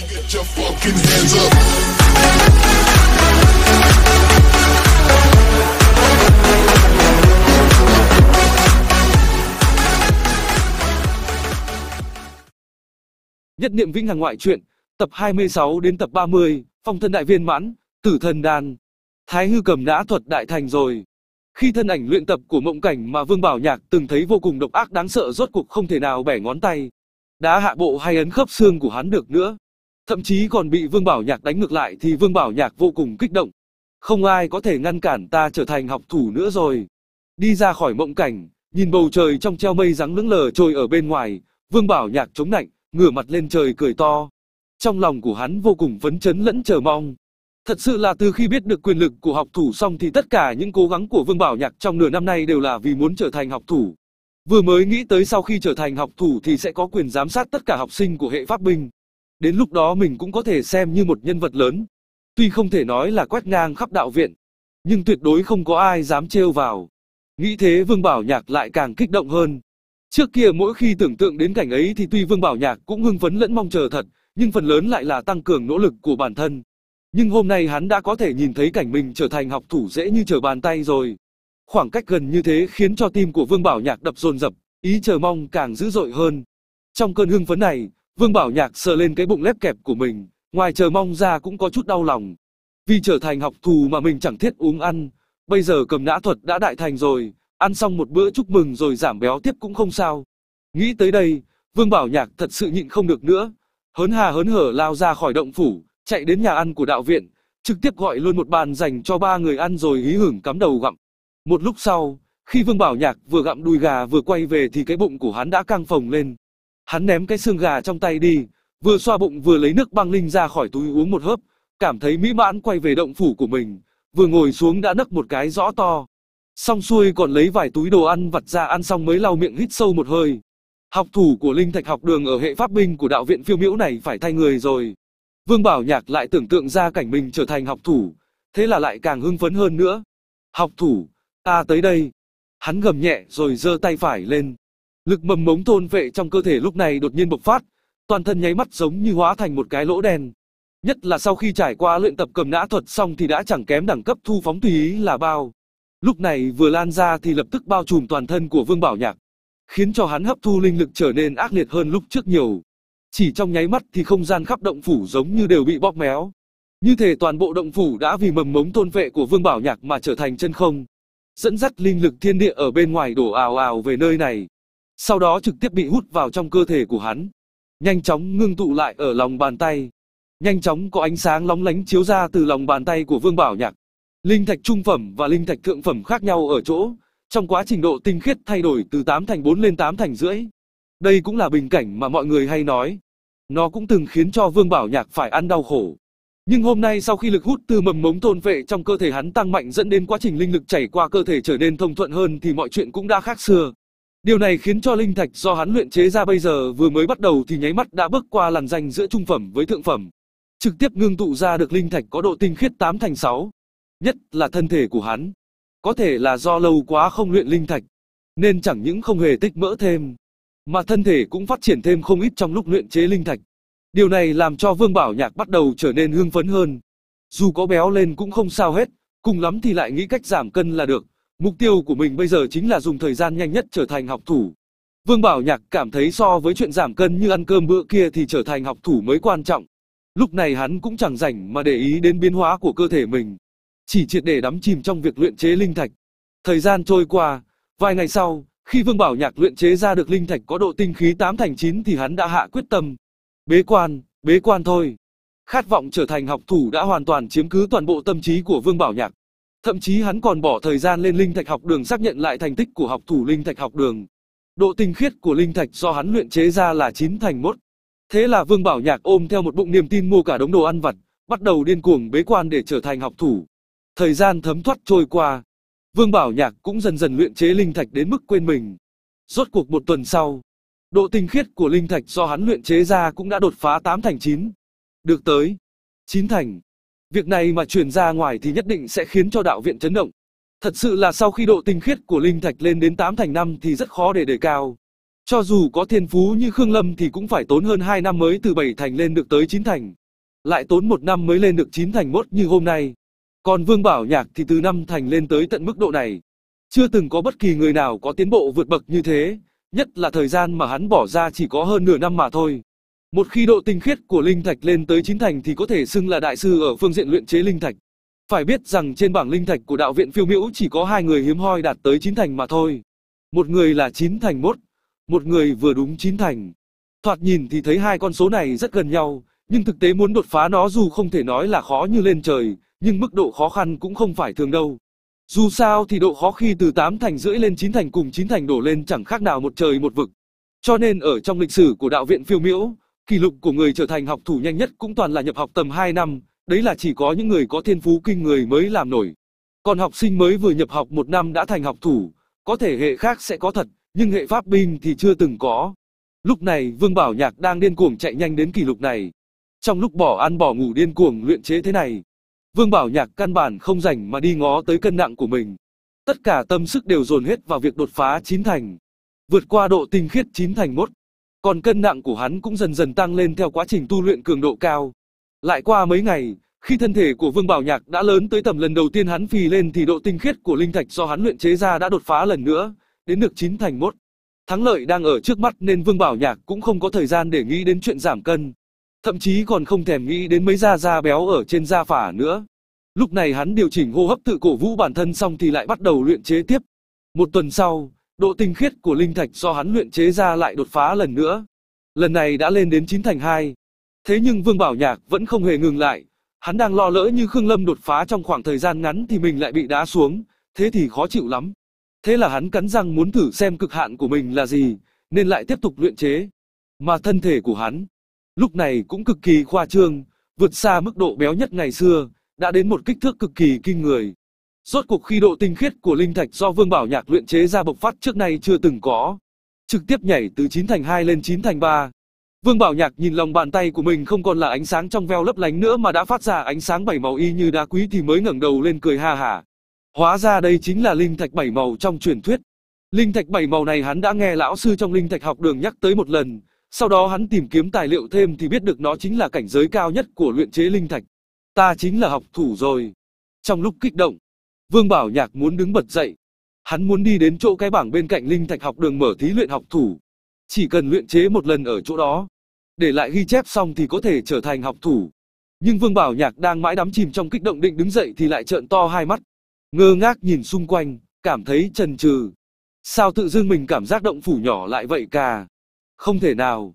Nhất niệm vĩnh hằng ngoại truyện, tập 26 đến tập 30, phong thân đại viên mãn, tử thần đàn. Thái hư cầm đã thuật đại thành rồi. Khi thân ảnh luyện tập của mộng cảnh mà Vương Bảo Nhạc từng thấy vô cùng độc ác đáng sợ rốt cuộc không thể nào bẻ ngón tay. đá hạ bộ hay ấn khớp xương của hắn được nữa thậm chí còn bị Vương Bảo Nhạc đánh ngược lại thì Vương Bảo Nhạc vô cùng kích động. Không ai có thể ngăn cản ta trở thành học thủ nữa rồi. Đi ra khỏi mộng cảnh, nhìn bầu trời trong treo mây rắng lững lờ trôi ở bên ngoài, Vương Bảo Nhạc chống nạnh, ngửa mặt lên trời cười to. Trong lòng của hắn vô cùng phấn chấn lẫn chờ mong. Thật sự là từ khi biết được quyền lực của học thủ xong thì tất cả những cố gắng của Vương Bảo Nhạc trong nửa năm nay đều là vì muốn trở thành học thủ. Vừa mới nghĩ tới sau khi trở thành học thủ thì sẽ có quyền giám sát tất cả học sinh của hệ pháp binh. Đến lúc đó mình cũng có thể xem như một nhân vật lớn. Tuy không thể nói là quét ngang khắp đạo viện, nhưng tuyệt đối không có ai dám trêu vào. Nghĩ thế Vương Bảo Nhạc lại càng kích động hơn. Trước kia mỗi khi tưởng tượng đến cảnh ấy thì tuy Vương Bảo Nhạc cũng hưng phấn lẫn mong chờ thật, nhưng phần lớn lại là tăng cường nỗ lực của bản thân. Nhưng hôm nay hắn đã có thể nhìn thấy cảnh mình trở thành học thủ dễ như trở bàn tay rồi. Khoảng cách gần như thế khiến cho tim của Vương Bảo Nhạc đập dồn dập, ý chờ mong càng dữ dội hơn. Trong cơn hưng phấn này, Vương Bảo Nhạc sờ lên cái bụng lép kẹp của mình, ngoài chờ mong ra cũng có chút đau lòng. Vì trở thành học thù mà mình chẳng thiết uống ăn, bây giờ cầm nã thuật đã đại thành rồi, ăn xong một bữa chúc mừng rồi giảm béo tiếp cũng không sao. Nghĩ tới đây, Vương Bảo Nhạc thật sự nhịn không được nữa, hớn hà hớn hở lao ra khỏi động phủ, chạy đến nhà ăn của đạo viện, trực tiếp gọi luôn một bàn dành cho ba người ăn rồi hí hửng cắm đầu gặm. Một lúc sau, khi Vương Bảo Nhạc vừa gặm đùi gà vừa quay về thì cái bụng của hắn đã căng phồng lên. Hắn ném cái xương gà trong tay đi, vừa xoa bụng vừa lấy nước băng linh ra khỏi túi uống một hớp, cảm thấy mỹ mãn quay về động phủ của mình, vừa ngồi xuống đã nấc một cái rõ to. Xong xuôi còn lấy vài túi đồ ăn vặt ra ăn xong mới lau miệng hít sâu một hơi. Học thủ của linh thạch học đường ở hệ pháp binh của đạo viện phiêu miễu này phải thay người rồi. Vương Bảo Nhạc lại tưởng tượng ra cảnh mình trở thành học thủ, thế là lại càng hưng phấn hơn nữa. Học thủ, ta tới đây. Hắn gầm nhẹ rồi giơ tay phải lên, Lực mầm mống thôn vệ trong cơ thể lúc này đột nhiên bộc phát, toàn thân nháy mắt giống như hóa thành một cái lỗ đen. Nhất là sau khi trải qua luyện tập cầm nã thuật xong thì đã chẳng kém đẳng cấp thu phóng tùy ý là bao. Lúc này vừa lan ra thì lập tức bao trùm toàn thân của Vương Bảo Nhạc, khiến cho hắn hấp thu linh lực trở nên ác liệt hơn lúc trước nhiều. Chỉ trong nháy mắt thì không gian khắp động phủ giống như đều bị bóp méo. Như thể toàn bộ động phủ đã vì mầm mống tôn vệ của Vương Bảo Nhạc mà trở thành chân không. Dẫn dắt linh lực thiên địa ở bên ngoài đổ ào ào về nơi này sau đó trực tiếp bị hút vào trong cơ thể của hắn. Nhanh chóng ngưng tụ lại ở lòng bàn tay. Nhanh chóng có ánh sáng lóng lánh chiếu ra từ lòng bàn tay của Vương Bảo Nhạc. Linh thạch trung phẩm và linh thạch thượng phẩm khác nhau ở chỗ, trong quá trình độ tinh khiết thay đổi từ 8 thành 4 lên 8 thành rưỡi. Đây cũng là bình cảnh mà mọi người hay nói. Nó cũng từng khiến cho Vương Bảo Nhạc phải ăn đau khổ. Nhưng hôm nay sau khi lực hút từ mầm mống tôn vệ trong cơ thể hắn tăng mạnh dẫn đến quá trình linh lực chảy qua cơ thể trở nên thông thuận hơn thì mọi chuyện cũng đã khác xưa. Điều này khiến cho linh thạch do hắn luyện chế ra bây giờ vừa mới bắt đầu thì nháy mắt đã bước qua làn danh giữa trung phẩm với thượng phẩm. Trực tiếp ngưng tụ ra được linh thạch có độ tinh khiết 8 thành 6. Nhất là thân thể của hắn. Có thể là do lâu quá không luyện linh thạch, nên chẳng những không hề tích mỡ thêm, mà thân thể cũng phát triển thêm không ít trong lúc luyện chế linh thạch. Điều này làm cho Vương Bảo Nhạc bắt đầu trở nên hương phấn hơn. Dù có béo lên cũng không sao hết, cùng lắm thì lại nghĩ cách giảm cân là được, Mục tiêu của mình bây giờ chính là dùng thời gian nhanh nhất trở thành học thủ. Vương Bảo Nhạc cảm thấy so với chuyện giảm cân như ăn cơm bữa kia thì trở thành học thủ mới quan trọng. Lúc này hắn cũng chẳng rảnh mà để ý đến biến hóa của cơ thể mình. Chỉ triệt để đắm chìm trong việc luyện chế linh thạch. Thời gian trôi qua, vài ngày sau, khi Vương Bảo Nhạc luyện chế ra được linh thạch có độ tinh khí 8 thành 9 thì hắn đã hạ quyết tâm. Bế quan, bế quan thôi. Khát vọng trở thành học thủ đã hoàn toàn chiếm cứ toàn bộ tâm trí của Vương Bảo Nhạc. Thậm chí hắn còn bỏ thời gian lên linh thạch học đường xác nhận lại thành tích của học thủ linh thạch học đường. Độ tinh khiết của linh thạch do hắn luyện chế ra là 9 thành 1. Thế là Vương Bảo Nhạc ôm theo một bụng niềm tin mua cả đống đồ ăn vặt, bắt đầu điên cuồng bế quan để trở thành học thủ. Thời gian thấm thoát trôi qua, Vương Bảo Nhạc cũng dần dần luyện chế linh thạch đến mức quên mình. Rốt cuộc một tuần sau, độ tinh khiết của linh thạch do hắn luyện chế ra cũng đã đột phá 8 thành 9. Được tới 9 thành. Việc này mà truyền ra ngoài thì nhất định sẽ khiến cho đạo viện chấn động. Thật sự là sau khi độ tinh khiết của linh thạch lên đến 8 thành 5 thì rất khó để đề cao. Cho dù có thiên phú như Khương Lâm thì cũng phải tốn hơn 2 năm mới từ 7 thành lên được tới 9 thành. Lại tốn 1 năm mới lên được 9 thành mốt như hôm nay. Còn Vương Bảo Nhạc thì từ 5 thành lên tới tận mức độ này. Chưa từng có bất kỳ người nào có tiến bộ vượt bậc như thế, nhất là thời gian mà hắn bỏ ra chỉ có hơn nửa năm mà thôi. Một khi độ tinh khiết của linh thạch lên tới chín thành thì có thể xưng là đại sư ở phương diện luyện chế linh thạch. Phải biết rằng trên bảng linh thạch của đạo viện phiêu miễu chỉ có hai người hiếm hoi đạt tới chín thành mà thôi. Một người là chín thành mốt, một người vừa đúng chín thành. Thoạt nhìn thì thấy hai con số này rất gần nhau, nhưng thực tế muốn đột phá nó dù không thể nói là khó như lên trời, nhưng mức độ khó khăn cũng không phải thường đâu. Dù sao thì độ khó khi từ 8 thành rưỡi lên 9 thành cùng 9 thành đổ lên chẳng khác nào một trời một vực. Cho nên ở trong lịch sử của đạo viện phiêu miễu, Kỷ lục của người trở thành học thủ nhanh nhất cũng toàn là nhập học tầm 2 năm, đấy là chỉ có những người có thiên phú kinh người mới làm nổi. Còn học sinh mới vừa nhập học một năm đã thành học thủ, có thể hệ khác sẽ có thật, nhưng hệ pháp binh thì chưa từng có. Lúc này Vương Bảo Nhạc đang điên cuồng chạy nhanh đến kỷ lục này. Trong lúc bỏ ăn bỏ ngủ điên cuồng luyện chế thế này, Vương Bảo Nhạc căn bản không rảnh mà đi ngó tới cân nặng của mình. Tất cả tâm sức đều dồn hết vào việc đột phá chín thành, vượt qua độ tinh khiết chín thành mốt. Còn cân nặng của hắn cũng dần dần tăng lên theo quá trình tu luyện cường độ cao. Lại qua mấy ngày, khi thân thể của Vương Bảo Nhạc đã lớn tới tầm lần đầu tiên hắn phì lên thì độ tinh khiết của linh thạch do hắn luyện chế ra đã đột phá lần nữa, đến được 9 thành 1. Thắng lợi đang ở trước mắt nên Vương Bảo Nhạc cũng không có thời gian để nghĩ đến chuyện giảm cân. Thậm chí còn không thèm nghĩ đến mấy da da béo ở trên da phả nữa. Lúc này hắn điều chỉnh hô hấp tự cổ vũ bản thân xong thì lại bắt đầu luyện chế tiếp. Một tuần sau, Độ tinh khiết của linh thạch do hắn luyện chế ra lại đột phá lần nữa. Lần này đã lên đến 9 thành 2. Thế nhưng Vương Bảo Nhạc vẫn không hề ngừng lại. Hắn đang lo lỡ như Khương Lâm đột phá trong khoảng thời gian ngắn thì mình lại bị đá xuống, thế thì khó chịu lắm. Thế là hắn cắn răng muốn thử xem cực hạn của mình là gì, nên lại tiếp tục luyện chế. Mà thân thể của hắn, lúc này cũng cực kỳ khoa trương, vượt xa mức độ béo nhất ngày xưa, đã đến một kích thước cực kỳ kinh người. Rốt cuộc khi độ tinh khiết của linh thạch do Vương Bảo Nhạc luyện chế ra bộc phát trước nay chưa từng có, trực tiếp nhảy từ 9 thành 2 lên 9 thành 3. Vương Bảo Nhạc nhìn lòng bàn tay của mình không còn là ánh sáng trong veo lấp lánh nữa mà đã phát ra ánh sáng bảy màu y như đá quý thì mới ngẩng đầu lên cười ha hả. Hóa ra đây chính là linh thạch bảy màu trong truyền thuyết. Linh thạch bảy màu này hắn đã nghe lão sư trong linh thạch học đường nhắc tới một lần, sau đó hắn tìm kiếm tài liệu thêm thì biết được nó chính là cảnh giới cao nhất của luyện chế linh thạch. Ta chính là học thủ rồi. Trong lúc kích động, Vương Bảo Nhạc muốn đứng bật dậy. Hắn muốn đi đến chỗ cái bảng bên cạnh linh thạch học đường mở thí luyện học thủ. Chỉ cần luyện chế một lần ở chỗ đó, để lại ghi chép xong thì có thể trở thành học thủ. Nhưng Vương Bảo Nhạc đang mãi đắm chìm trong kích động định đứng dậy thì lại trợn to hai mắt. Ngơ ngác nhìn xung quanh, cảm thấy chần chừ. Sao tự dưng mình cảm giác động phủ nhỏ lại vậy cả? Không thể nào.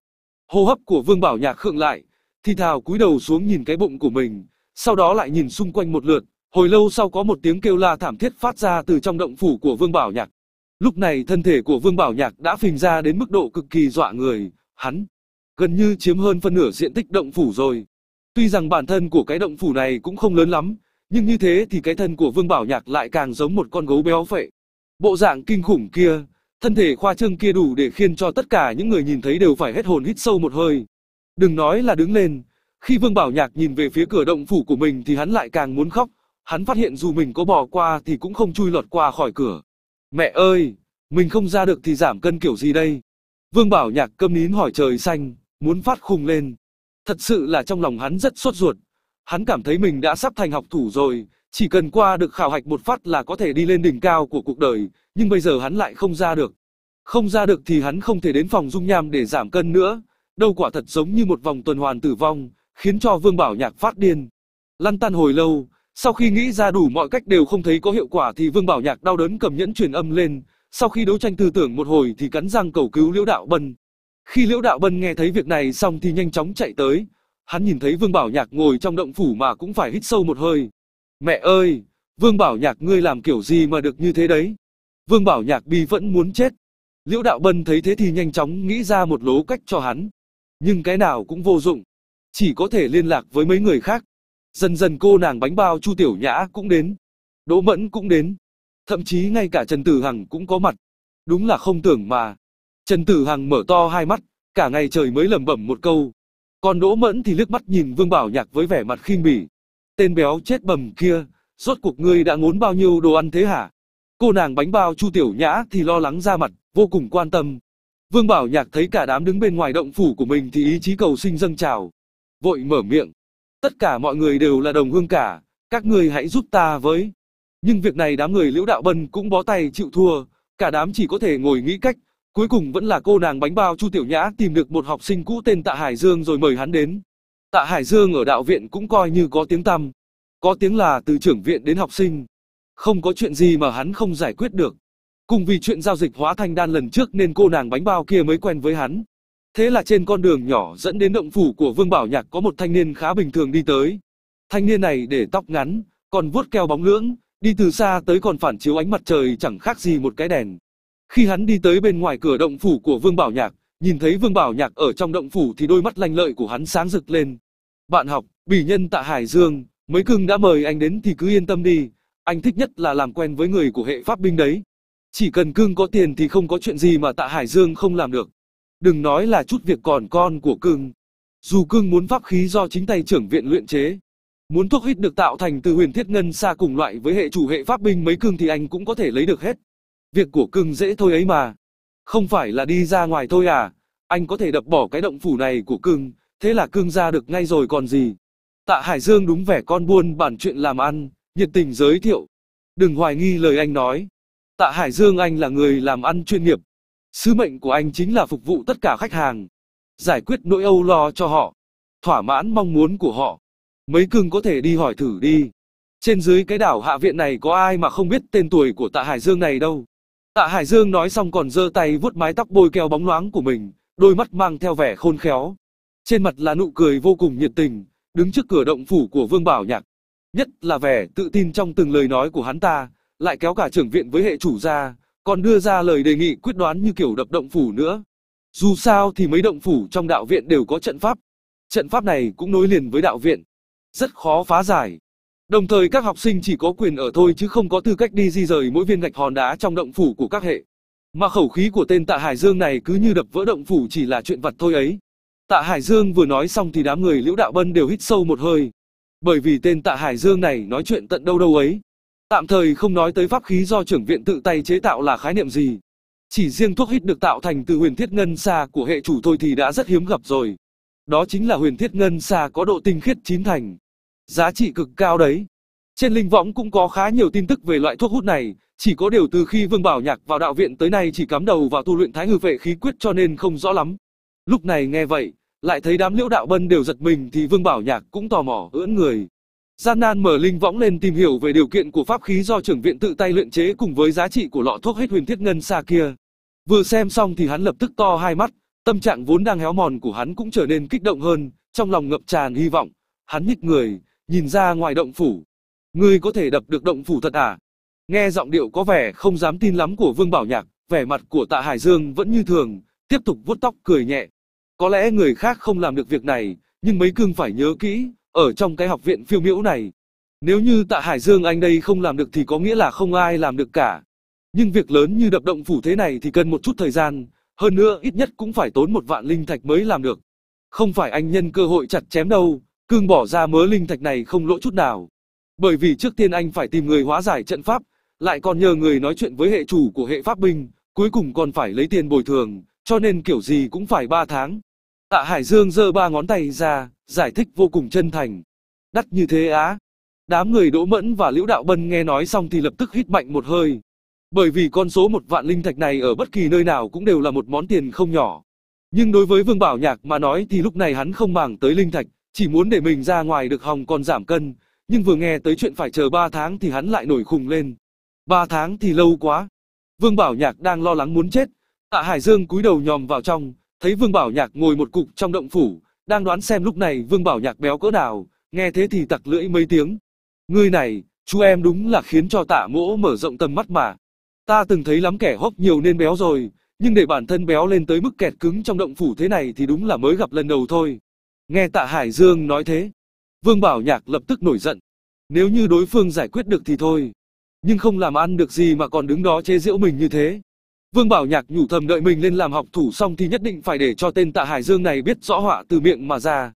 Hô hấp của Vương Bảo Nhạc khựng lại, thì thào cúi đầu xuống nhìn cái bụng của mình, sau đó lại nhìn xung quanh một lượt, Hồi lâu sau có một tiếng kêu la thảm thiết phát ra từ trong động phủ của Vương Bảo Nhạc. Lúc này thân thể của Vương Bảo Nhạc đã phình ra đến mức độ cực kỳ dọa người, hắn gần như chiếm hơn phân nửa diện tích động phủ rồi. Tuy rằng bản thân của cái động phủ này cũng không lớn lắm, nhưng như thế thì cái thân của Vương Bảo Nhạc lại càng giống một con gấu béo phệ, Bộ dạng kinh khủng kia, thân thể khoa trương kia đủ để khiến cho tất cả những người nhìn thấy đều phải hết hồn hít sâu một hơi. Đừng nói là đứng lên, khi Vương Bảo Nhạc nhìn về phía cửa động phủ của mình thì hắn lại càng muốn khóc, Hắn phát hiện dù mình có bỏ qua thì cũng không chui lọt qua khỏi cửa. Mẹ ơi, mình không ra được thì giảm cân kiểu gì đây? Vương Bảo Nhạc câm nín hỏi trời xanh, muốn phát khùng lên. Thật sự là trong lòng hắn rất sốt ruột. Hắn cảm thấy mình đã sắp thành học thủ rồi, chỉ cần qua được khảo hạch một phát là có thể đi lên đỉnh cao của cuộc đời, nhưng bây giờ hắn lại không ra được. Không ra được thì hắn không thể đến phòng dung nham để giảm cân nữa, đâu quả thật giống như một vòng tuần hoàn tử vong, khiến cho Vương Bảo Nhạc phát điên. Lăn tan hồi lâu, sau khi nghĩ ra đủ mọi cách đều không thấy có hiệu quả thì Vương Bảo Nhạc đau đớn cầm nhẫn truyền âm lên, sau khi đấu tranh tư tưởng một hồi thì cắn răng cầu cứu Liễu Đạo Bân. Khi Liễu Đạo Bân nghe thấy việc này xong thì nhanh chóng chạy tới, hắn nhìn thấy Vương Bảo Nhạc ngồi trong động phủ mà cũng phải hít sâu một hơi. Mẹ ơi, Vương Bảo Nhạc ngươi làm kiểu gì mà được như thế đấy? Vương Bảo Nhạc bi vẫn muốn chết. Liễu Đạo Bân thấy thế thì nhanh chóng nghĩ ra một lố cách cho hắn. Nhưng cái nào cũng vô dụng. Chỉ có thể liên lạc với mấy người khác. Dần dần cô nàng bánh bao Chu Tiểu Nhã cũng đến, Đỗ Mẫn cũng đến, thậm chí ngay cả Trần Tử Hằng cũng có mặt. Đúng là không tưởng mà. Trần Tử Hằng mở to hai mắt, cả ngày trời mới lẩm bẩm một câu. Còn Đỗ Mẫn thì liếc mắt nhìn Vương Bảo Nhạc với vẻ mặt khinh bỉ. Tên béo chết bầm kia, rốt cuộc ngươi đã ngốn bao nhiêu đồ ăn thế hả? Cô nàng bánh bao Chu Tiểu Nhã thì lo lắng ra mặt, vô cùng quan tâm. Vương Bảo Nhạc thấy cả đám đứng bên ngoài động phủ của mình thì ý chí cầu sinh dâng trào. Vội mở miệng, Tất cả mọi người đều là đồng hương cả, các người hãy giúp ta với. Nhưng việc này đám người Liễu Đạo Bân cũng bó tay chịu thua, cả đám chỉ có thể ngồi nghĩ cách, cuối cùng vẫn là cô nàng bánh bao Chu Tiểu Nhã tìm được một học sinh cũ tên Tạ Hải Dương rồi mời hắn đến. Tạ Hải Dương ở đạo viện cũng coi như có tiếng tăm, có tiếng là từ trưởng viện đến học sinh. Không có chuyện gì mà hắn không giải quyết được. Cùng vì chuyện giao dịch hóa thanh đan lần trước nên cô nàng bánh bao kia mới quen với hắn. Thế là trên con đường nhỏ dẫn đến động phủ của Vương Bảo Nhạc có một thanh niên khá bình thường đi tới. Thanh niên này để tóc ngắn, còn vuốt keo bóng lưỡng, đi từ xa tới còn phản chiếu ánh mặt trời chẳng khác gì một cái đèn. Khi hắn đi tới bên ngoài cửa động phủ của Vương Bảo Nhạc, nhìn thấy Vương Bảo Nhạc ở trong động phủ thì đôi mắt lanh lợi của hắn sáng rực lên. Bạn học, bỉ nhân tạ Hải Dương, mấy cưng đã mời anh đến thì cứ yên tâm đi, anh thích nhất là làm quen với người của hệ pháp binh đấy. Chỉ cần cưng có tiền thì không có chuyện gì mà tạ Hải Dương không làm được. Đừng nói là chút việc còn con của cưng. Dù cưng muốn pháp khí do chính tay trưởng viện luyện chế, muốn thuốc hít được tạo thành từ huyền thiết ngân xa cùng loại với hệ chủ hệ pháp binh mấy cưng thì anh cũng có thể lấy được hết. Việc của cưng dễ thôi ấy mà. Không phải là đi ra ngoài thôi à, anh có thể đập bỏ cái động phủ này của cưng, thế là cưng ra được ngay rồi còn gì. Tạ Hải Dương đúng vẻ con buôn bản chuyện làm ăn, nhiệt tình giới thiệu. Đừng hoài nghi lời anh nói. Tạ Hải Dương anh là người làm ăn chuyên nghiệp, Sứ mệnh của anh chính là phục vụ tất cả khách hàng, giải quyết nỗi âu lo cho họ, thỏa mãn mong muốn của họ. Mấy cưng có thể đi hỏi thử đi. Trên dưới cái đảo hạ viện này có ai mà không biết tên tuổi của tạ Hải Dương này đâu. Tạ Hải Dương nói xong còn giơ tay vuốt mái tóc bôi keo bóng loáng của mình, đôi mắt mang theo vẻ khôn khéo. Trên mặt là nụ cười vô cùng nhiệt tình, đứng trước cửa động phủ của Vương Bảo Nhạc. Nhất là vẻ tự tin trong từng lời nói của hắn ta, lại kéo cả trưởng viện với hệ chủ ra, còn đưa ra lời đề nghị quyết đoán như kiểu đập động phủ nữa. Dù sao thì mấy động phủ trong đạo viện đều có trận pháp. Trận pháp này cũng nối liền với đạo viện. Rất khó phá giải. Đồng thời các học sinh chỉ có quyền ở thôi chứ không có tư cách đi di rời mỗi viên gạch hòn đá trong động phủ của các hệ. Mà khẩu khí của tên Tạ Hải Dương này cứ như đập vỡ động phủ chỉ là chuyện vặt thôi ấy. Tạ Hải Dương vừa nói xong thì đám người Liễu Đạo Bân đều hít sâu một hơi. Bởi vì tên Tạ Hải Dương này nói chuyện tận đâu đâu ấy, Tạm thời không nói tới pháp khí do trưởng viện tự tay chế tạo là khái niệm gì. Chỉ riêng thuốc hít được tạo thành từ huyền thiết ngân xa của hệ chủ thôi thì đã rất hiếm gặp rồi. Đó chính là huyền thiết ngân xa có độ tinh khiết chín thành. Giá trị cực cao đấy. Trên linh võng cũng có khá nhiều tin tức về loại thuốc hút này, chỉ có điều từ khi Vương Bảo Nhạc vào đạo viện tới nay chỉ cắm đầu vào tu luyện thái hư vệ khí quyết cho nên không rõ lắm. Lúc này nghe vậy, lại thấy đám liễu đạo bân đều giật mình thì Vương Bảo Nhạc cũng tò mò ưỡn người. Gian nan mở linh võng lên tìm hiểu về điều kiện của pháp khí do trưởng viện tự tay luyện chế cùng với giá trị của lọ thuốc hết huyền thiết ngân xa kia. Vừa xem xong thì hắn lập tức to hai mắt, tâm trạng vốn đang héo mòn của hắn cũng trở nên kích động hơn, trong lòng ngập tràn hy vọng. Hắn nhích người, nhìn ra ngoài động phủ. Ngươi có thể đập được động phủ thật à? Nghe giọng điệu có vẻ không dám tin lắm của Vương Bảo Nhạc, vẻ mặt của Tạ Hải Dương vẫn như thường, tiếp tục vuốt tóc cười nhẹ. Có lẽ người khác không làm được việc này, nhưng mấy cương phải nhớ kỹ, ở trong cái học viện phiêu miễu này. Nếu như tạ Hải Dương anh đây không làm được thì có nghĩa là không ai làm được cả. Nhưng việc lớn như đập động phủ thế này thì cần một chút thời gian, hơn nữa ít nhất cũng phải tốn một vạn linh thạch mới làm được. Không phải anh nhân cơ hội chặt chém đâu, cương bỏ ra mớ linh thạch này không lỗ chút nào. Bởi vì trước tiên anh phải tìm người hóa giải trận pháp, lại còn nhờ người nói chuyện với hệ chủ của hệ pháp binh, cuối cùng còn phải lấy tiền bồi thường, cho nên kiểu gì cũng phải 3 tháng. Tạ Hải Dương giơ ba ngón tay ra, giải thích vô cùng chân thành. Đắt như thế á. Đám người Đỗ Mẫn và Liễu Đạo Bân nghe nói xong thì lập tức hít mạnh một hơi. Bởi vì con số một vạn linh thạch này ở bất kỳ nơi nào cũng đều là một món tiền không nhỏ. Nhưng đối với Vương Bảo Nhạc mà nói thì lúc này hắn không màng tới linh thạch, chỉ muốn để mình ra ngoài được hòng còn giảm cân. Nhưng vừa nghe tới chuyện phải chờ 3 tháng thì hắn lại nổi khùng lên. 3 tháng thì lâu quá. Vương Bảo Nhạc đang lo lắng muốn chết. Tạ Hải Dương cúi đầu nhòm vào trong, Thấy Vương Bảo Nhạc ngồi một cục trong động phủ, đang đoán xem lúc này Vương Bảo Nhạc béo cỡ nào, nghe thế thì tặc lưỡi mấy tiếng. Ngươi này, chú em đúng là khiến cho tạ mỗ mở rộng tầm mắt mà. Ta từng thấy lắm kẻ hốc nhiều nên béo rồi, nhưng để bản thân béo lên tới mức kẹt cứng trong động phủ thế này thì đúng là mới gặp lần đầu thôi. Nghe tạ Hải Dương nói thế, Vương Bảo Nhạc lập tức nổi giận. Nếu như đối phương giải quyết được thì thôi, nhưng không làm ăn được gì mà còn đứng đó chế giễu mình như thế. Vương Bảo Nhạc nhủ thầm đợi mình lên làm học thủ xong thì nhất định phải để cho tên tạ Hải Dương này biết rõ họa từ miệng mà ra.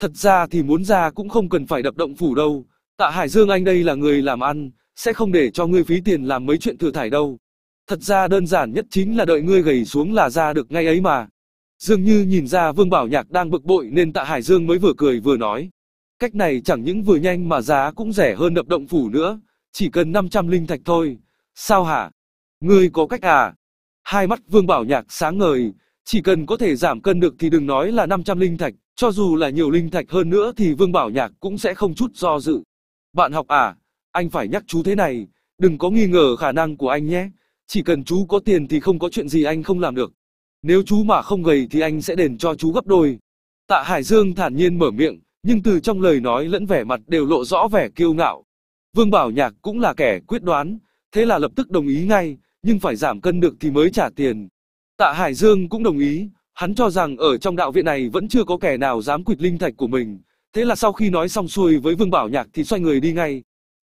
Thật ra thì muốn ra cũng không cần phải đập động phủ đâu. Tạ Hải Dương anh đây là người làm ăn, sẽ không để cho ngươi phí tiền làm mấy chuyện thừa thải đâu. Thật ra đơn giản nhất chính là đợi ngươi gầy xuống là ra được ngay ấy mà. Dường như nhìn ra Vương Bảo Nhạc đang bực bội nên Tạ Hải Dương mới vừa cười vừa nói. Cách này chẳng những vừa nhanh mà giá cũng rẻ hơn đập động phủ nữa, chỉ cần 500 linh thạch thôi. Sao hả? Ngươi có cách à? Hai mắt Vương Bảo Nhạc sáng ngời, chỉ cần có thể giảm cân được thì đừng nói là 500 linh thạch, cho dù là nhiều linh thạch hơn nữa thì Vương Bảo Nhạc cũng sẽ không chút do dự. Bạn học à, anh phải nhắc chú thế này, đừng có nghi ngờ khả năng của anh nhé, chỉ cần chú có tiền thì không có chuyện gì anh không làm được. Nếu chú mà không gầy thì anh sẽ đền cho chú gấp đôi. Tạ Hải Dương thản nhiên mở miệng, nhưng từ trong lời nói lẫn vẻ mặt đều lộ rõ vẻ kiêu ngạo. Vương Bảo Nhạc cũng là kẻ quyết đoán, thế là lập tức đồng ý ngay, nhưng phải giảm cân được thì mới trả tiền. Tạ Hải Dương cũng đồng ý, hắn cho rằng ở trong đạo viện này vẫn chưa có kẻ nào dám quỵt linh thạch của mình. Thế là sau khi nói xong xuôi với Vương Bảo Nhạc thì xoay người đi ngay.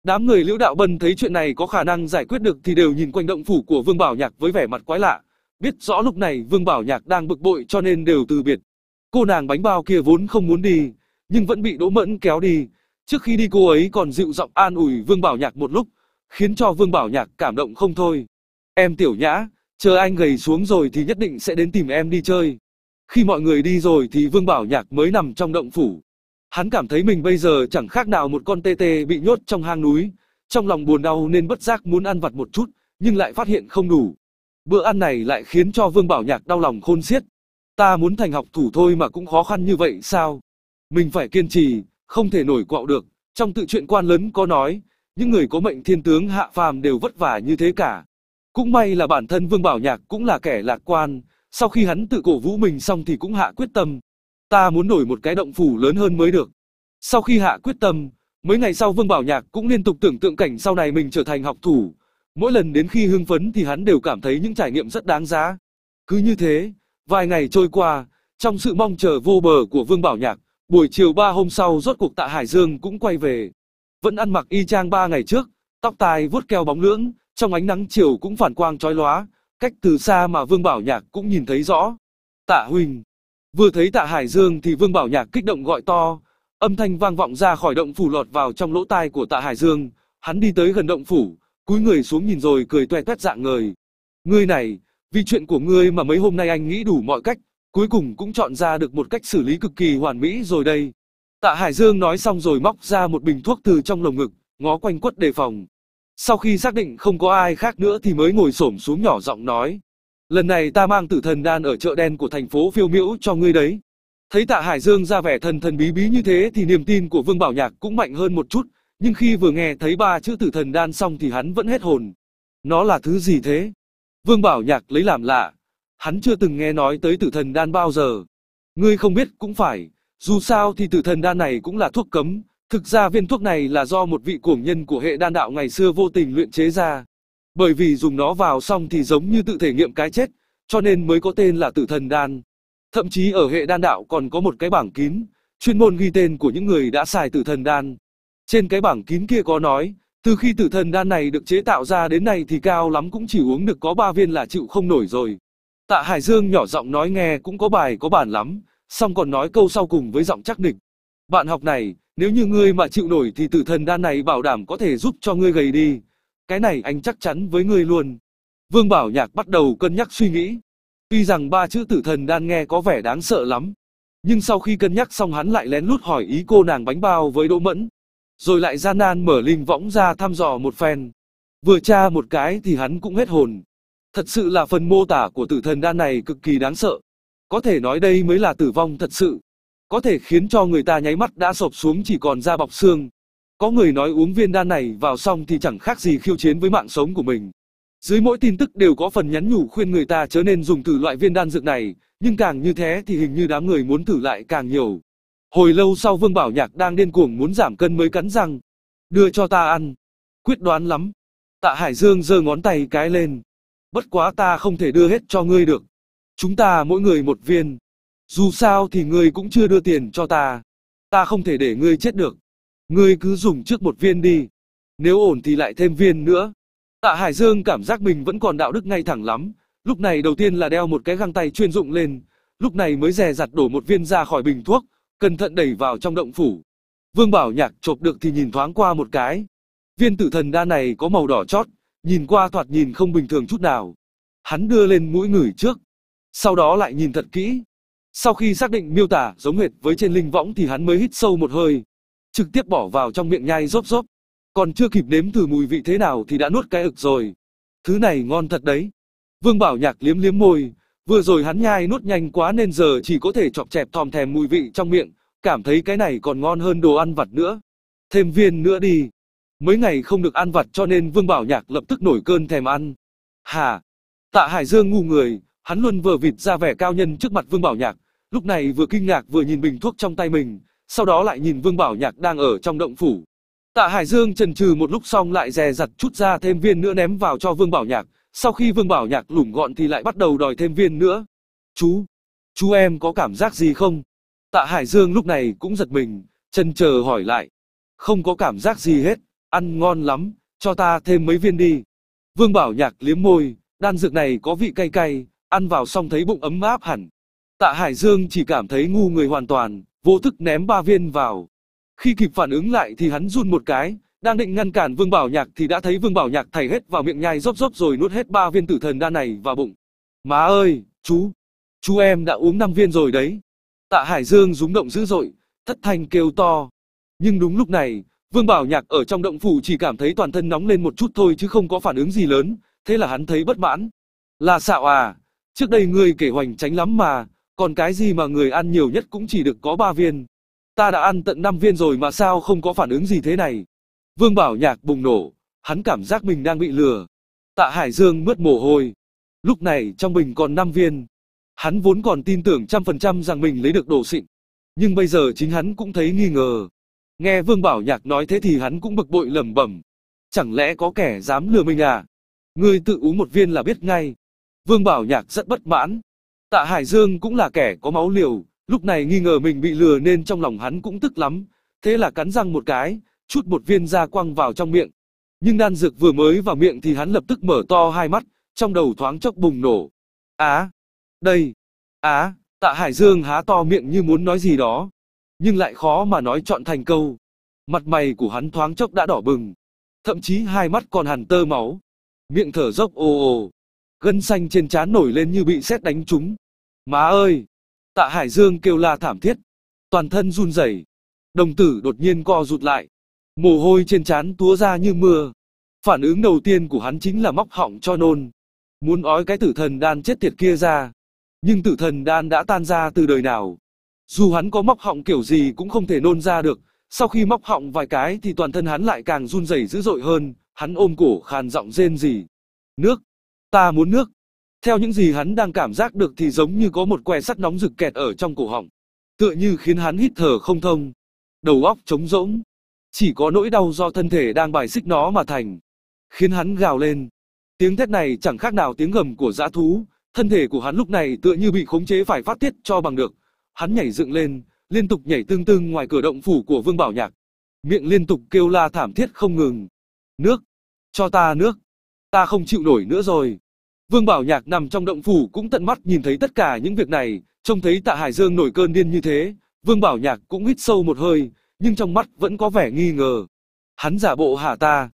Đám người Liễu Đạo Bân thấy chuyện này có khả năng giải quyết được thì đều nhìn quanh động phủ của Vương Bảo Nhạc với vẻ mặt quái lạ. Biết rõ lúc này Vương Bảo Nhạc đang bực bội cho nên đều từ biệt. Cô nàng bánh bao kia vốn không muốn đi, nhưng vẫn bị Đỗ Mẫn kéo đi. Trước khi đi cô ấy còn dịu giọng an ủi Vương Bảo Nhạc một lúc, khiến cho Vương Bảo Nhạc cảm động không thôi. Em tiểu nhã, chờ anh gầy xuống rồi thì nhất định sẽ đến tìm em đi chơi. Khi mọi người đi rồi thì Vương Bảo Nhạc mới nằm trong động phủ. Hắn cảm thấy mình bây giờ chẳng khác nào một con tê tê bị nhốt trong hang núi. Trong lòng buồn đau nên bất giác muốn ăn vặt một chút, nhưng lại phát hiện không đủ. Bữa ăn này lại khiến cho Vương Bảo Nhạc đau lòng khôn xiết. Ta muốn thành học thủ thôi mà cũng khó khăn như vậy sao? Mình phải kiên trì, không thể nổi quạo được. Trong tự truyện quan lớn có nói, những người có mệnh thiên tướng hạ phàm đều vất vả như thế cả. Cũng may là bản thân Vương Bảo Nhạc cũng là kẻ lạc quan, sau khi hắn tự cổ vũ mình xong thì cũng hạ quyết tâm. Ta muốn nổi một cái động phủ lớn hơn mới được. Sau khi hạ quyết tâm, mấy ngày sau Vương Bảo Nhạc cũng liên tục tưởng tượng cảnh sau này mình trở thành học thủ. Mỗi lần đến khi hưng phấn thì hắn đều cảm thấy những trải nghiệm rất đáng giá. Cứ như thế, vài ngày trôi qua, trong sự mong chờ vô bờ của Vương Bảo Nhạc, buổi chiều ba hôm sau rốt cuộc tạ Hải Dương cũng quay về. Vẫn ăn mặc y chang ba ngày trước, tóc tai vuốt keo bóng lưỡng, trong ánh nắng chiều cũng phản quang trói lóa, cách từ xa mà Vương Bảo Nhạc cũng nhìn thấy rõ. Tạ Huỳnh. Vừa thấy Tạ Hải Dương thì Vương Bảo Nhạc kích động gọi to, âm thanh vang vọng ra khỏi động phủ lọt vào trong lỗ tai của Tạ Hải Dương, hắn đi tới gần động phủ, cúi người xuống nhìn rồi cười toe toét dạng người. Ngươi này, vì chuyện của ngươi mà mấy hôm nay anh nghĩ đủ mọi cách, cuối cùng cũng chọn ra được một cách xử lý cực kỳ hoàn mỹ rồi đây. Tạ Hải Dương nói xong rồi móc ra một bình thuốc từ trong lồng ngực, ngó quanh quất đề phòng, sau khi xác định không có ai khác nữa thì mới ngồi xổm xuống nhỏ giọng nói. Lần này ta mang tử thần đan ở chợ đen của thành phố phiêu miễu cho ngươi đấy. Thấy tạ Hải Dương ra vẻ thần thần bí bí như thế thì niềm tin của Vương Bảo Nhạc cũng mạnh hơn một chút, nhưng khi vừa nghe thấy ba chữ tử thần đan xong thì hắn vẫn hết hồn. Nó là thứ gì thế? Vương Bảo Nhạc lấy làm lạ. Hắn chưa từng nghe nói tới tử thần đan bao giờ. Ngươi không biết cũng phải, dù sao thì tử thần đan này cũng là thuốc cấm, Thực ra viên thuốc này là do một vị cuồng nhân của hệ đan đạo ngày xưa vô tình luyện chế ra. Bởi vì dùng nó vào xong thì giống như tự thể nghiệm cái chết, cho nên mới có tên là tử thần đan. Thậm chí ở hệ đan đạo còn có một cái bảng kín, chuyên môn ghi tên của những người đã xài tử thần đan. Trên cái bảng kín kia có nói, từ khi tử thần đan này được chế tạo ra đến nay thì cao lắm cũng chỉ uống được có ba viên là chịu không nổi rồi. Tạ Hải Dương nhỏ giọng nói nghe cũng có bài có bản lắm, xong còn nói câu sau cùng với giọng chắc nịch. Bạn học này, nếu như ngươi mà chịu nổi thì tử thần đan này bảo đảm có thể giúp cho ngươi gầy đi. Cái này anh chắc chắn với ngươi luôn. Vương Bảo Nhạc bắt đầu cân nhắc suy nghĩ. Tuy rằng ba chữ tử thần đan nghe có vẻ đáng sợ lắm. Nhưng sau khi cân nhắc xong hắn lại lén lút hỏi ý cô nàng bánh bao với Đỗ Mẫn. Rồi lại gian nan mở linh võng ra thăm dò một phen. Vừa tra một cái thì hắn cũng hết hồn. Thật sự là phần mô tả của tử thần đan này cực kỳ đáng sợ. Có thể nói đây mới là tử vong thật sự có thể khiến cho người ta nháy mắt đã sụp xuống chỉ còn da bọc xương. Có người nói uống viên đan này vào xong thì chẳng khác gì khiêu chiến với mạng sống của mình. Dưới mỗi tin tức đều có phần nhắn nhủ khuyên người ta chớ nên dùng thử loại viên đan dược này, nhưng càng như thế thì hình như đám người muốn thử lại càng nhiều. Hồi lâu sau Vương Bảo Nhạc đang điên cuồng muốn giảm cân mới cắn răng. Đưa cho ta ăn. Quyết đoán lắm. Tạ Hải Dương giơ ngón tay cái lên. Bất quá ta không thể đưa hết cho ngươi được. Chúng ta mỗi người một viên. Dù sao thì ngươi cũng chưa đưa tiền cho ta. Ta không thể để ngươi chết được. Ngươi cứ dùng trước một viên đi. Nếu ổn thì lại thêm viên nữa. Tạ Hải Dương cảm giác mình vẫn còn đạo đức ngay thẳng lắm. Lúc này đầu tiên là đeo một cái găng tay chuyên dụng lên. Lúc này mới dè dặt đổ một viên ra khỏi bình thuốc. Cẩn thận đẩy vào trong động phủ. Vương Bảo Nhạc chộp được thì nhìn thoáng qua một cái. Viên tử thần đa này có màu đỏ chót. Nhìn qua thoạt nhìn không bình thường chút nào. Hắn đưa lên mũi người trước. Sau đó lại nhìn thật kỹ, sau khi xác định miêu tả giống hệt với trên linh võng thì hắn mới hít sâu một hơi, trực tiếp bỏ vào trong miệng nhai rốp rốp. Còn chưa kịp nếm thử mùi vị thế nào thì đã nuốt cái ực rồi. Thứ này ngon thật đấy. Vương Bảo Nhạc liếm liếm môi, vừa rồi hắn nhai nuốt nhanh quá nên giờ chỉ có thể chọc chẹp thòm thèm mùi vị trong miệng, cảm thấy cái này còn ngon hơn đồ ăn vặt nữa. Thêm viên nữa đi. Mấy ngày không được ăn vặt cho nên Vương Bảo Nhạc lập tức nổi cơn thèm ăn. Hà! Tạ Hải Dương ngu người, hắn luôn vừa vịt ra vẻ cao nhân trước mặt Vương Bảo Nhạc, Lúc này vừa kinh ngạc vừa nhìn bình thuốc trong tay mình, sau đó lại nhìn Vương Bảo Nhạc đang ở trong động phủ. Tạ Hải Dương chần chừ một lúc xong lại dè dặt chút ra thêm viên nữa ném vào cho Vương Bảo Nhạc, sau khi Vương Bảo Nhạc lủng gọn thì lại bắt đầu đòi thêm viên nữa. Chú, chú em có cảm giác gì không? Tạ Hải Dương lúc này cũng giật mình, chần chờ hỏi lại. Không có cảm giác gì hết, ăn ngon lắm, cho ta thêm mấy viên đi. Vương Bảo Nhạc liếm môi, đan dược này có vị cay cay, ăn vào xong thấy bụng ấm áp hẳn. Tạ Hải Dương chỉ cảm thấy ngu người hoàn toàn, vô thức ném ba viên vào. Khi kịp phản ứng lại thì hắn run một cái, đang định ngăn cản Vương Bảo Nhạc thì đã thấy Vương Bảo Nhạc thảy hết vào miệng nhai róp róp rồi nuốt hết ba viên tử thần đan này vào bụng. Má ơi, chú, chú em đã uống 5 viên rồi đấy. Tạ Hải Dương rúng động dữ dội, thất thanh kêu to. Nhưng đúng lúc này, Vương Bảo Nhạc ở trong động phủ chỉ cảm thấy toàn thân nóng lên một chút thôi chứ không có phản ứng gì lớn, thế là hắn thấy bất mãn. Là xạo à, trước đây ngươi kể hoành tránh lắm mà, còn cái gì mà người ăn nhiều nhất cũng chỉ được có 3 viên. Ta đã ăn tận 5 viên rồi mà sao không có phản ứng gì thế này. Vương Bảo Nhạc bùng nổ, hắn cảm giác mình đang bị lừa. Tạ Hải Dương mướt mồ hôi. Lúc này trong bình còn 5 viên. Hắn vốn còn tin tưởng trăm phần trăm rằng mình lấy được đồ xịn. Nhưng bây giờ chính hắn cũng thấy nghi ngờ. Nghe Vương Bảo Nhạc nói thế thì hắn cũng bực bội lẩm bẩm. Chẳng lẽ có kẻ dám lừa mình à? Ngươi tự uống một viên là biết ngay. Vương Bảo Nhạc rất bất mãn, Tạ Hải Dương cũng là kẻ có máu liều, lúc này nghi ngờ mình bị lừa nên trong lòng hắn cũng tức lắm, thế là cắn răng một cái, chút một viên da quăng vào trong miệng. Nhưng đan dược vừa mới vào miệng thì hắn lập tức mở to hai mắt, trong đầu thoáng chốc bùng nổ. Á! đây! Á! tạ Hải Dương há to miệng như muốn nói gì đó, nhưng lại khó mà nói chọn thành câu. Mặt mày của hắn thoáng chốc đã đỏ bừng, thậm chí hai mắt còn hằn tơ máu. Miệng thở dốc ồ ồ, gân xanh trên trán nổi lên như bị sét đánh trúng. Má ơi! Tạ Hải Dương kêu la thảm thiết. Toàn thân run rẩy. Đồng tử đột nhiên co rụt lại. Mồ hôi trên trán túa ra như mưa. Phản ứng đầu tiên của hắn chính là móc họng cho nôn. Muốn ói cái tử thần đan chết tiệt kia ra. Nhưng tử thần đan đã tan ra từ đời nào. Dù hắn có móc họng kiểu gì cũng không thể nôn ra được. Sau khi móc họng vài cái thì toàn thân hắn lại càng run rẩy dữ dội hơn. Hắn ôm cổ khàn giọng rên gì, Nước! Ta muốn nước! Theo những gì hắn đang cảm giác được thì giống như có một que sắt nóng rực kẹt ở trong cổ họng. Tựa như khiến hắn hít thở không thông. Đầu óc trống rỗng. Chỉ có nỗi đau do thân thể đang bài xích nó mà thành. Khiến hắn gào lên. Tiếng thét này chẳng khác nào tiếng gầm của dã thú. Thân thể của hắn lúc này tựa như bị khống chế phải phát tiết cho bằng được. Hắn nhảy dựng lên, liên tục nhảy tương tương ngoài cửa động phủ của Vương Bảo Nhạc. Miệng liên tục kêu la thảm thiết không ngừng. Nước! Cho ta nước! Ta không chịu nổi nữa rồi! Vương Bảo Nhạc nằm trong động phủ cũng tận mắt nhìn thấy tất cả những việc này, trông thấy Tạ Hải Dương nổi cơn điên như thế, Vương Bảo Nhạc cũng hít sâu một hơi, nhưng trong mắt vẫn có vẻ nghi ngờ. Hắn giả bộ hả ta?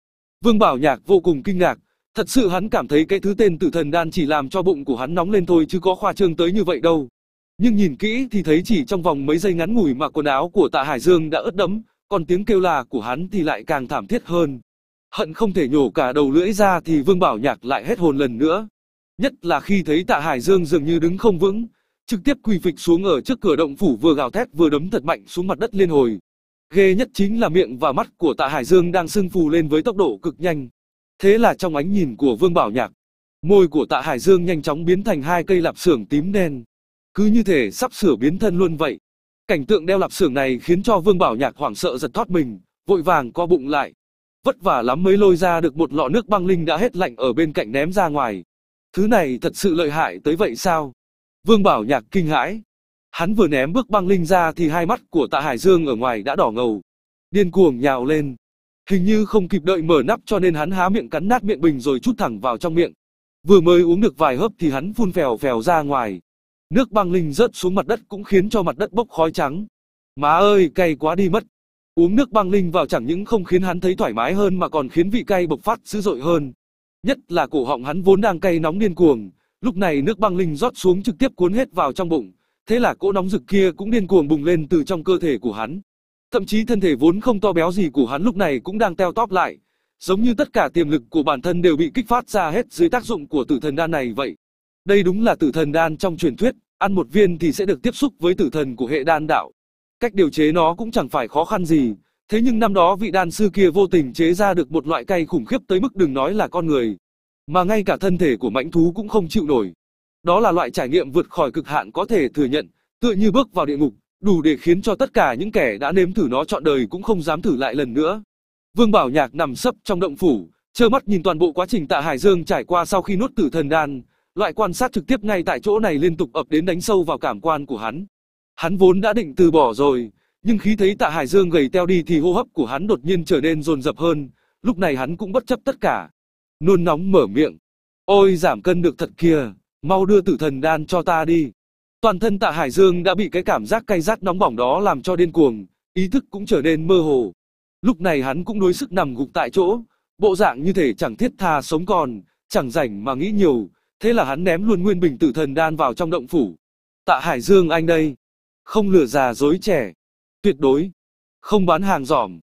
Vương Bảo Nhạc vô cùng kinh ngạc, thật sự hắn cảm thấy cái thứ tên tử thần đan chỉ làm cho bụng của hắn nóng lên thôi chứ có khoa trương tới như vậy đâu. Nhưng nhìn kỹ thì thấy chỉ trong vòng mấy giây ngắn ngủi mà quần áo của Tạ Hải Dương đã ướt đẫm, còn tiếng kêu là của hắn thì lại càng thảm thiết hơn. Hận không thể nhổ cả đầu lưỡi ra thì Vương Bảo Nhạc lại hết hồn lần nữa. Nhất là khi thấy Tạ Hải Dương dường như đứng không vững, trực tiếp quỳ phịch xuống ở trước cửa động phủ vừa gào thét vừa đấm thật mạnh xuống mặt đất liên hồi. Ghê nhất chính là miệng và mắt của Tạ Hải Dương đang sưng phù lên với tốc độ cực nhanh. Thế là trong ánh nhìn của Vương Bảo Nhạc, môi của Tạ Hải Dương nhanh chóng biến thành hai cây lạp xưởng tím đen. Cứ như thể sắp sửa biến thân luôn vậy. Cảnh tượng đeo lạp xưởng này khiến cho Vương Bảo Nhạc hoảng sợ giật thoát mình, vội vàng co bụng lại, vất vả lắm mới lôi ra được một lọ nước băng linh đã hết lạnh ở bên cạnh ném ra ngoài. Thứ này thật sự lợi hại tới vậy sao? Vương Bảo Nhạc kinh hãi. Hắn vừa ném bước băng linh ra thì hai mắt của tạ Hải Dương ở ngoài đã đỏ ngầu. Điên cuồng nhào lên. Hình như không kịp đợi mở nắp cho nên hắn há miệng cắn nát miệng bình rồi chút thẳng vào trong miệng. Vừa mới uống được vài hớp thì hắn phun phèo phèo ra ngoài. Nước băng linh rớt xuống mặt đất cũng khiến cho mặt đất bốc khói trắng. Má ơi, cay quá đi mất. Uống nước băng linh vào chẳng những không khiến hắn thấy thoải mái hơn mà còn khiến vị cay bộc phát dữ dội hơn. Nhất là cổ họng hắn vốn đang cay nóng điên cuồng, lúc này nước băng linh rót xuống trực tiếp cuốn hết vào trong bụng, thế là cỗ nóng rực kia cũng điên cuồng bùng lên từ trong cơ thể của hắn. Thậm chí thân thể vốn không to béo gì của hắn lúc này cũng đang teo tóp lại, giống như tất cả tiềm lực của bản thân đều bị kích phát ra hết dưới tác dụng của tử thần đan này vậy. Đây đúng là tử thần đan trong truyền thuyết, ăn một viên thì sẽ được tiếp xúc với tử thần của hệ đan đạo cách điều chế nó cũng chẳng phải khó khăn gì. Thế nhưng năm đó vị đan sư kia vô tình chế ra được một loại cay khủng khiếp tới mức đừng nói là con người, mà ngay cả thân thể của mãnh thú cũng không chịu nổi. Đó là loại trải nghiệm vượt khỏi cực hạn có thể thừa nhận, tựa như bước vào địa ngục, đủ để khiến cho tất cả những kẻ đã nếm thử nó trọn đời cũng không dám thử lại lần nữa. Vương Bảo Nhạc nằm sấp trong động phủ, trơ mắt nhìn toàn bộ quá trình Tạ Hải Dương trải qua sau khi nuốt tử thần đan, loại quan sát trực tiếp ngay tại chỗ này liên tục ập đến đánh sâu vào cảm quan của hắn. Hắn vốn đã định từ bỏ rồi, nhưng khi thấy Tạ Hải Dương gầy teo đi thì hô hấp của hắn đột nhiên trở nên dồn dập hơn, lúc này hắn cũng bất chấp tất cả. Nôn nóng mở miệng. Ôi giảm cân được thật kìa, mau đưa tử thần đan cho ta đi. Toàn thân Tạ Hải Dương đã bị cái cảm giác cay rát nóng bỏng đó làm cho điên cuồng, ý thức cũng trở nên mơ hồ. Lúc này hắn cũng đối sức nằm gục tại chỗ, bộ dạng như thể chẳng thiết tha sống còn, chẳng rảnh mà nghĩ nhiều, thế là hắn ném luôn nguyên bình tử thần đan vào trong động phủ. Tạ Hải Dương anh đây, không lừa già dối trẻ, tuyệt đối không bán hàng giỏm.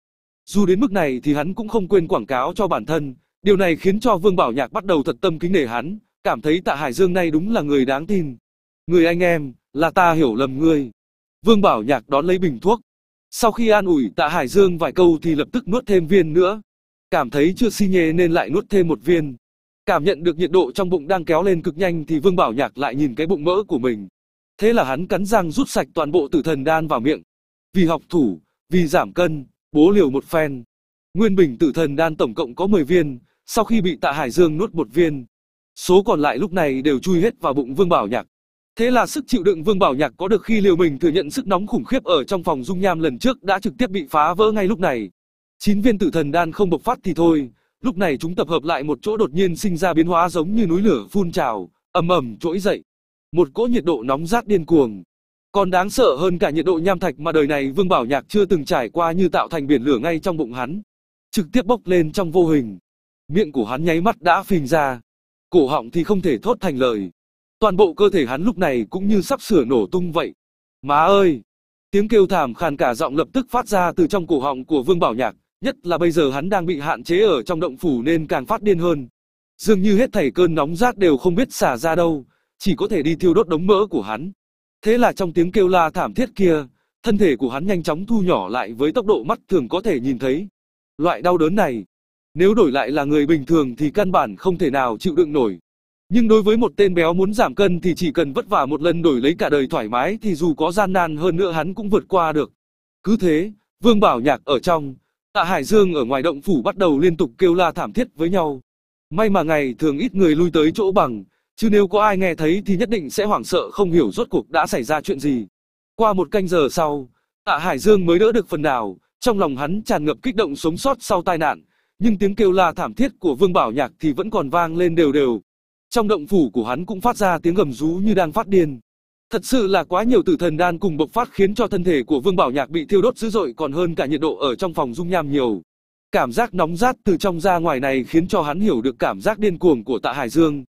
Dù đến mức này thì hắn cũng không quên quảng cáo cho bản thân, điều này khiến cho Vương Bảo Nhạc bắt đầu thật tâm kính nể hắn, cảm thấy Tạ Hải Dương này đúng là người đáng tin. Người anh em, là ta hiểu lầm ngươi. Vương Bảo Nhạc đón lấy bình thuốc. Sau khi an ủi Tạ Hải Dương vài câu thì lập tức nuốt thêm viên nữa. Cảm thấy chưa xi nhê nên lại nuốt thêm một viên. Cảm nhận được nhiệt độ trong bụng đang kéo lên cực nhanh thì Vương Bảo Nhạc lại nhìn cái bụng mỡ của mình. Thế là hắn cắn răng rút sạch toàn bộ tử thần đan vào miệng. Vì học thủ, vì giảm cân, bố liều một phen. Nguyên bình tử thần đan tổng cộng có 10 viên, sau khi bị tạ Hải Dương nuốt một viên. Số còn lại lúc này đều chui hết vào bụng Vương Bảo Nhạc. Thế là sức chịu đựng Vương Bảo Nhạc có được khi liều mình thừa nhận sức nóng khủng khiếp ở trong phòng dung nham lần trước đã trực tiếp bị phá vỡ ngay lúc này. Chín viên tử thần đan không bộc phát thì thôi, lúc này chúng tập hợp lại một chỗ đột nhiên sinh ra biến hóa giống như núi lửa phun trào, ầm ầm trỗi dậy một cỗ nhiệt độ nóng rát điên cuồng. Còn đáng sợ hơn cả nhiệt độ nham thạch mà đời này Vương Bảo Nhạc chưa từng trải qua như tạo thành biển lửa ngay trong bụng hắn. Trực tiếp bốc lên trong vô hình. Miệng của hắn nháy mắt đã phình ra. Cổ họng thì không thể thốt thành lời. Toàn bộ cơ thể hắn lúc này cũng như sắp sửa nổ tung vậy. Má ơi! Tiếng kêu thảm khàn cả giọng lập tức phát ra từ trong cổ họng của Vương Bảo Nhạc. Nhất là bây giờ hắn đang bị hạn chế ở trong động phủ nên càng phát điên hơn. Dường như hết thảy cơn nóng rát đều không biết xả ra đâu, chỉ có thể đi thiêu đốt đống mỡ của hắn. Thế là trong tiếng kêu la thảm thiết kia, thân thể của hắn nhanh chóng thu nhỏ lại với tốc độ mắt thường có thể nhìn thấy. Loại đau đớn này, nếu đổi lại là người bình thường thì căn bản không thể nào chịu đựng nổi. Nhưng đối với một tên béo muốn giảm cân thì chỉ cần vất vả một lần đổi lấy cả đời thoải mái thì dù có gian nan hơn nữa hắn cũng vượt qua được. Cứ thế, Vương Bảo Nhạc ở trong, Tạ Hải Dương ở ngoài động phủ bắt đầu liên tục kêu la thảm thiết với nhau. May mà ngày thường ít người lui tới chỗ bằng, Chứ nếu có ai nghe thấy thì nhất định sẽ hoảng sợ không hiểu rốt cuộc đã xảy ra chuyện gì. Qua một canh giờ sau, tạ Hải Dương mới đỡ được phần nào, trong lòng hắn tràn ngập kích động sống sót sau tai nạn, nhưng tiếng kêu la thảm thiết của Vương Bảo Nhạc thì vẫn còn vang lên đều đều. Trong động phủ của hắn cũng phát ra tiếng gầm rú như đang phát điên. Thật sự là quá nhiều tử thần đan cùng bộc phát khiến cho thân thể của Vương Bảo Nhạc bị thiêu đốt dữ dội còn hơn cả nhiệt độ ở trong phòng dung nham nhiều. Cảm giác nóng rát từ trong ra ngoài này khiến cho hắn hiểu được cảm giác điên cuồng của Tạ Hải Dương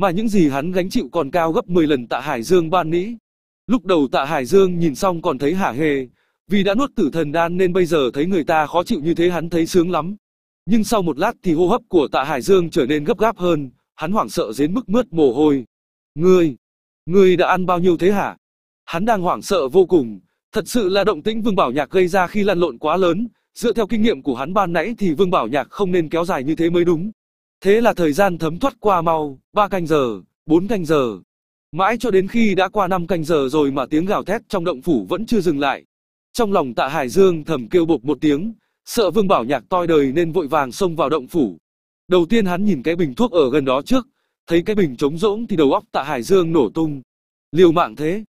mà những gì hắn gánh chịu còn cao gấp 10 lần tạ Hải Dương ban nĩ. Lúc đầu tạ Hải Dương nhìn xong còn thấy hả hề, vì đã nuốt tử thần đan nên bây giờ thấy người ta khó chịu như thế hắn thấy sướng lắm. Nhưng sau một lát thì hô hấp của tạ Hải Dương trở nên gấp gáp hơn, hắn hoảng sợ đến mức mướt mồ hôi. Ngươi, ngươi đã ăn bao nhiêu thế hả? Hắn đang hoảng sợ vô cùng, thật sự là động tĩnh Vương Bảo Nhạc gây ra khi lăn lộn quá lớn, dựa theo kinh nghiệm của hắn ban nãy thì Vương Bảo Nhạc không nên kéo dài như thế mới đúng. Thế là thời gian thấm thoát qua mau, 3 canh giờ, 4 canh giờ. Mãi cho đến khi đã qua 5 canh giờ rồi mà tiếng gào thét trong động phủ vẫn chưa dừng lại. Trong lòng tạ Hải Dương thầm kêu bộc một tiếng, sợ Vương Bảo Nhạc toi đời nên vội vàng xông vào động phủ. Đầu tiên hắn nhìn cái bình thuốc ở gần đó trước, thấy cái bình trống rỗng thì đầu óc tạ Hải Dương nổ tung. Liều mạng thế.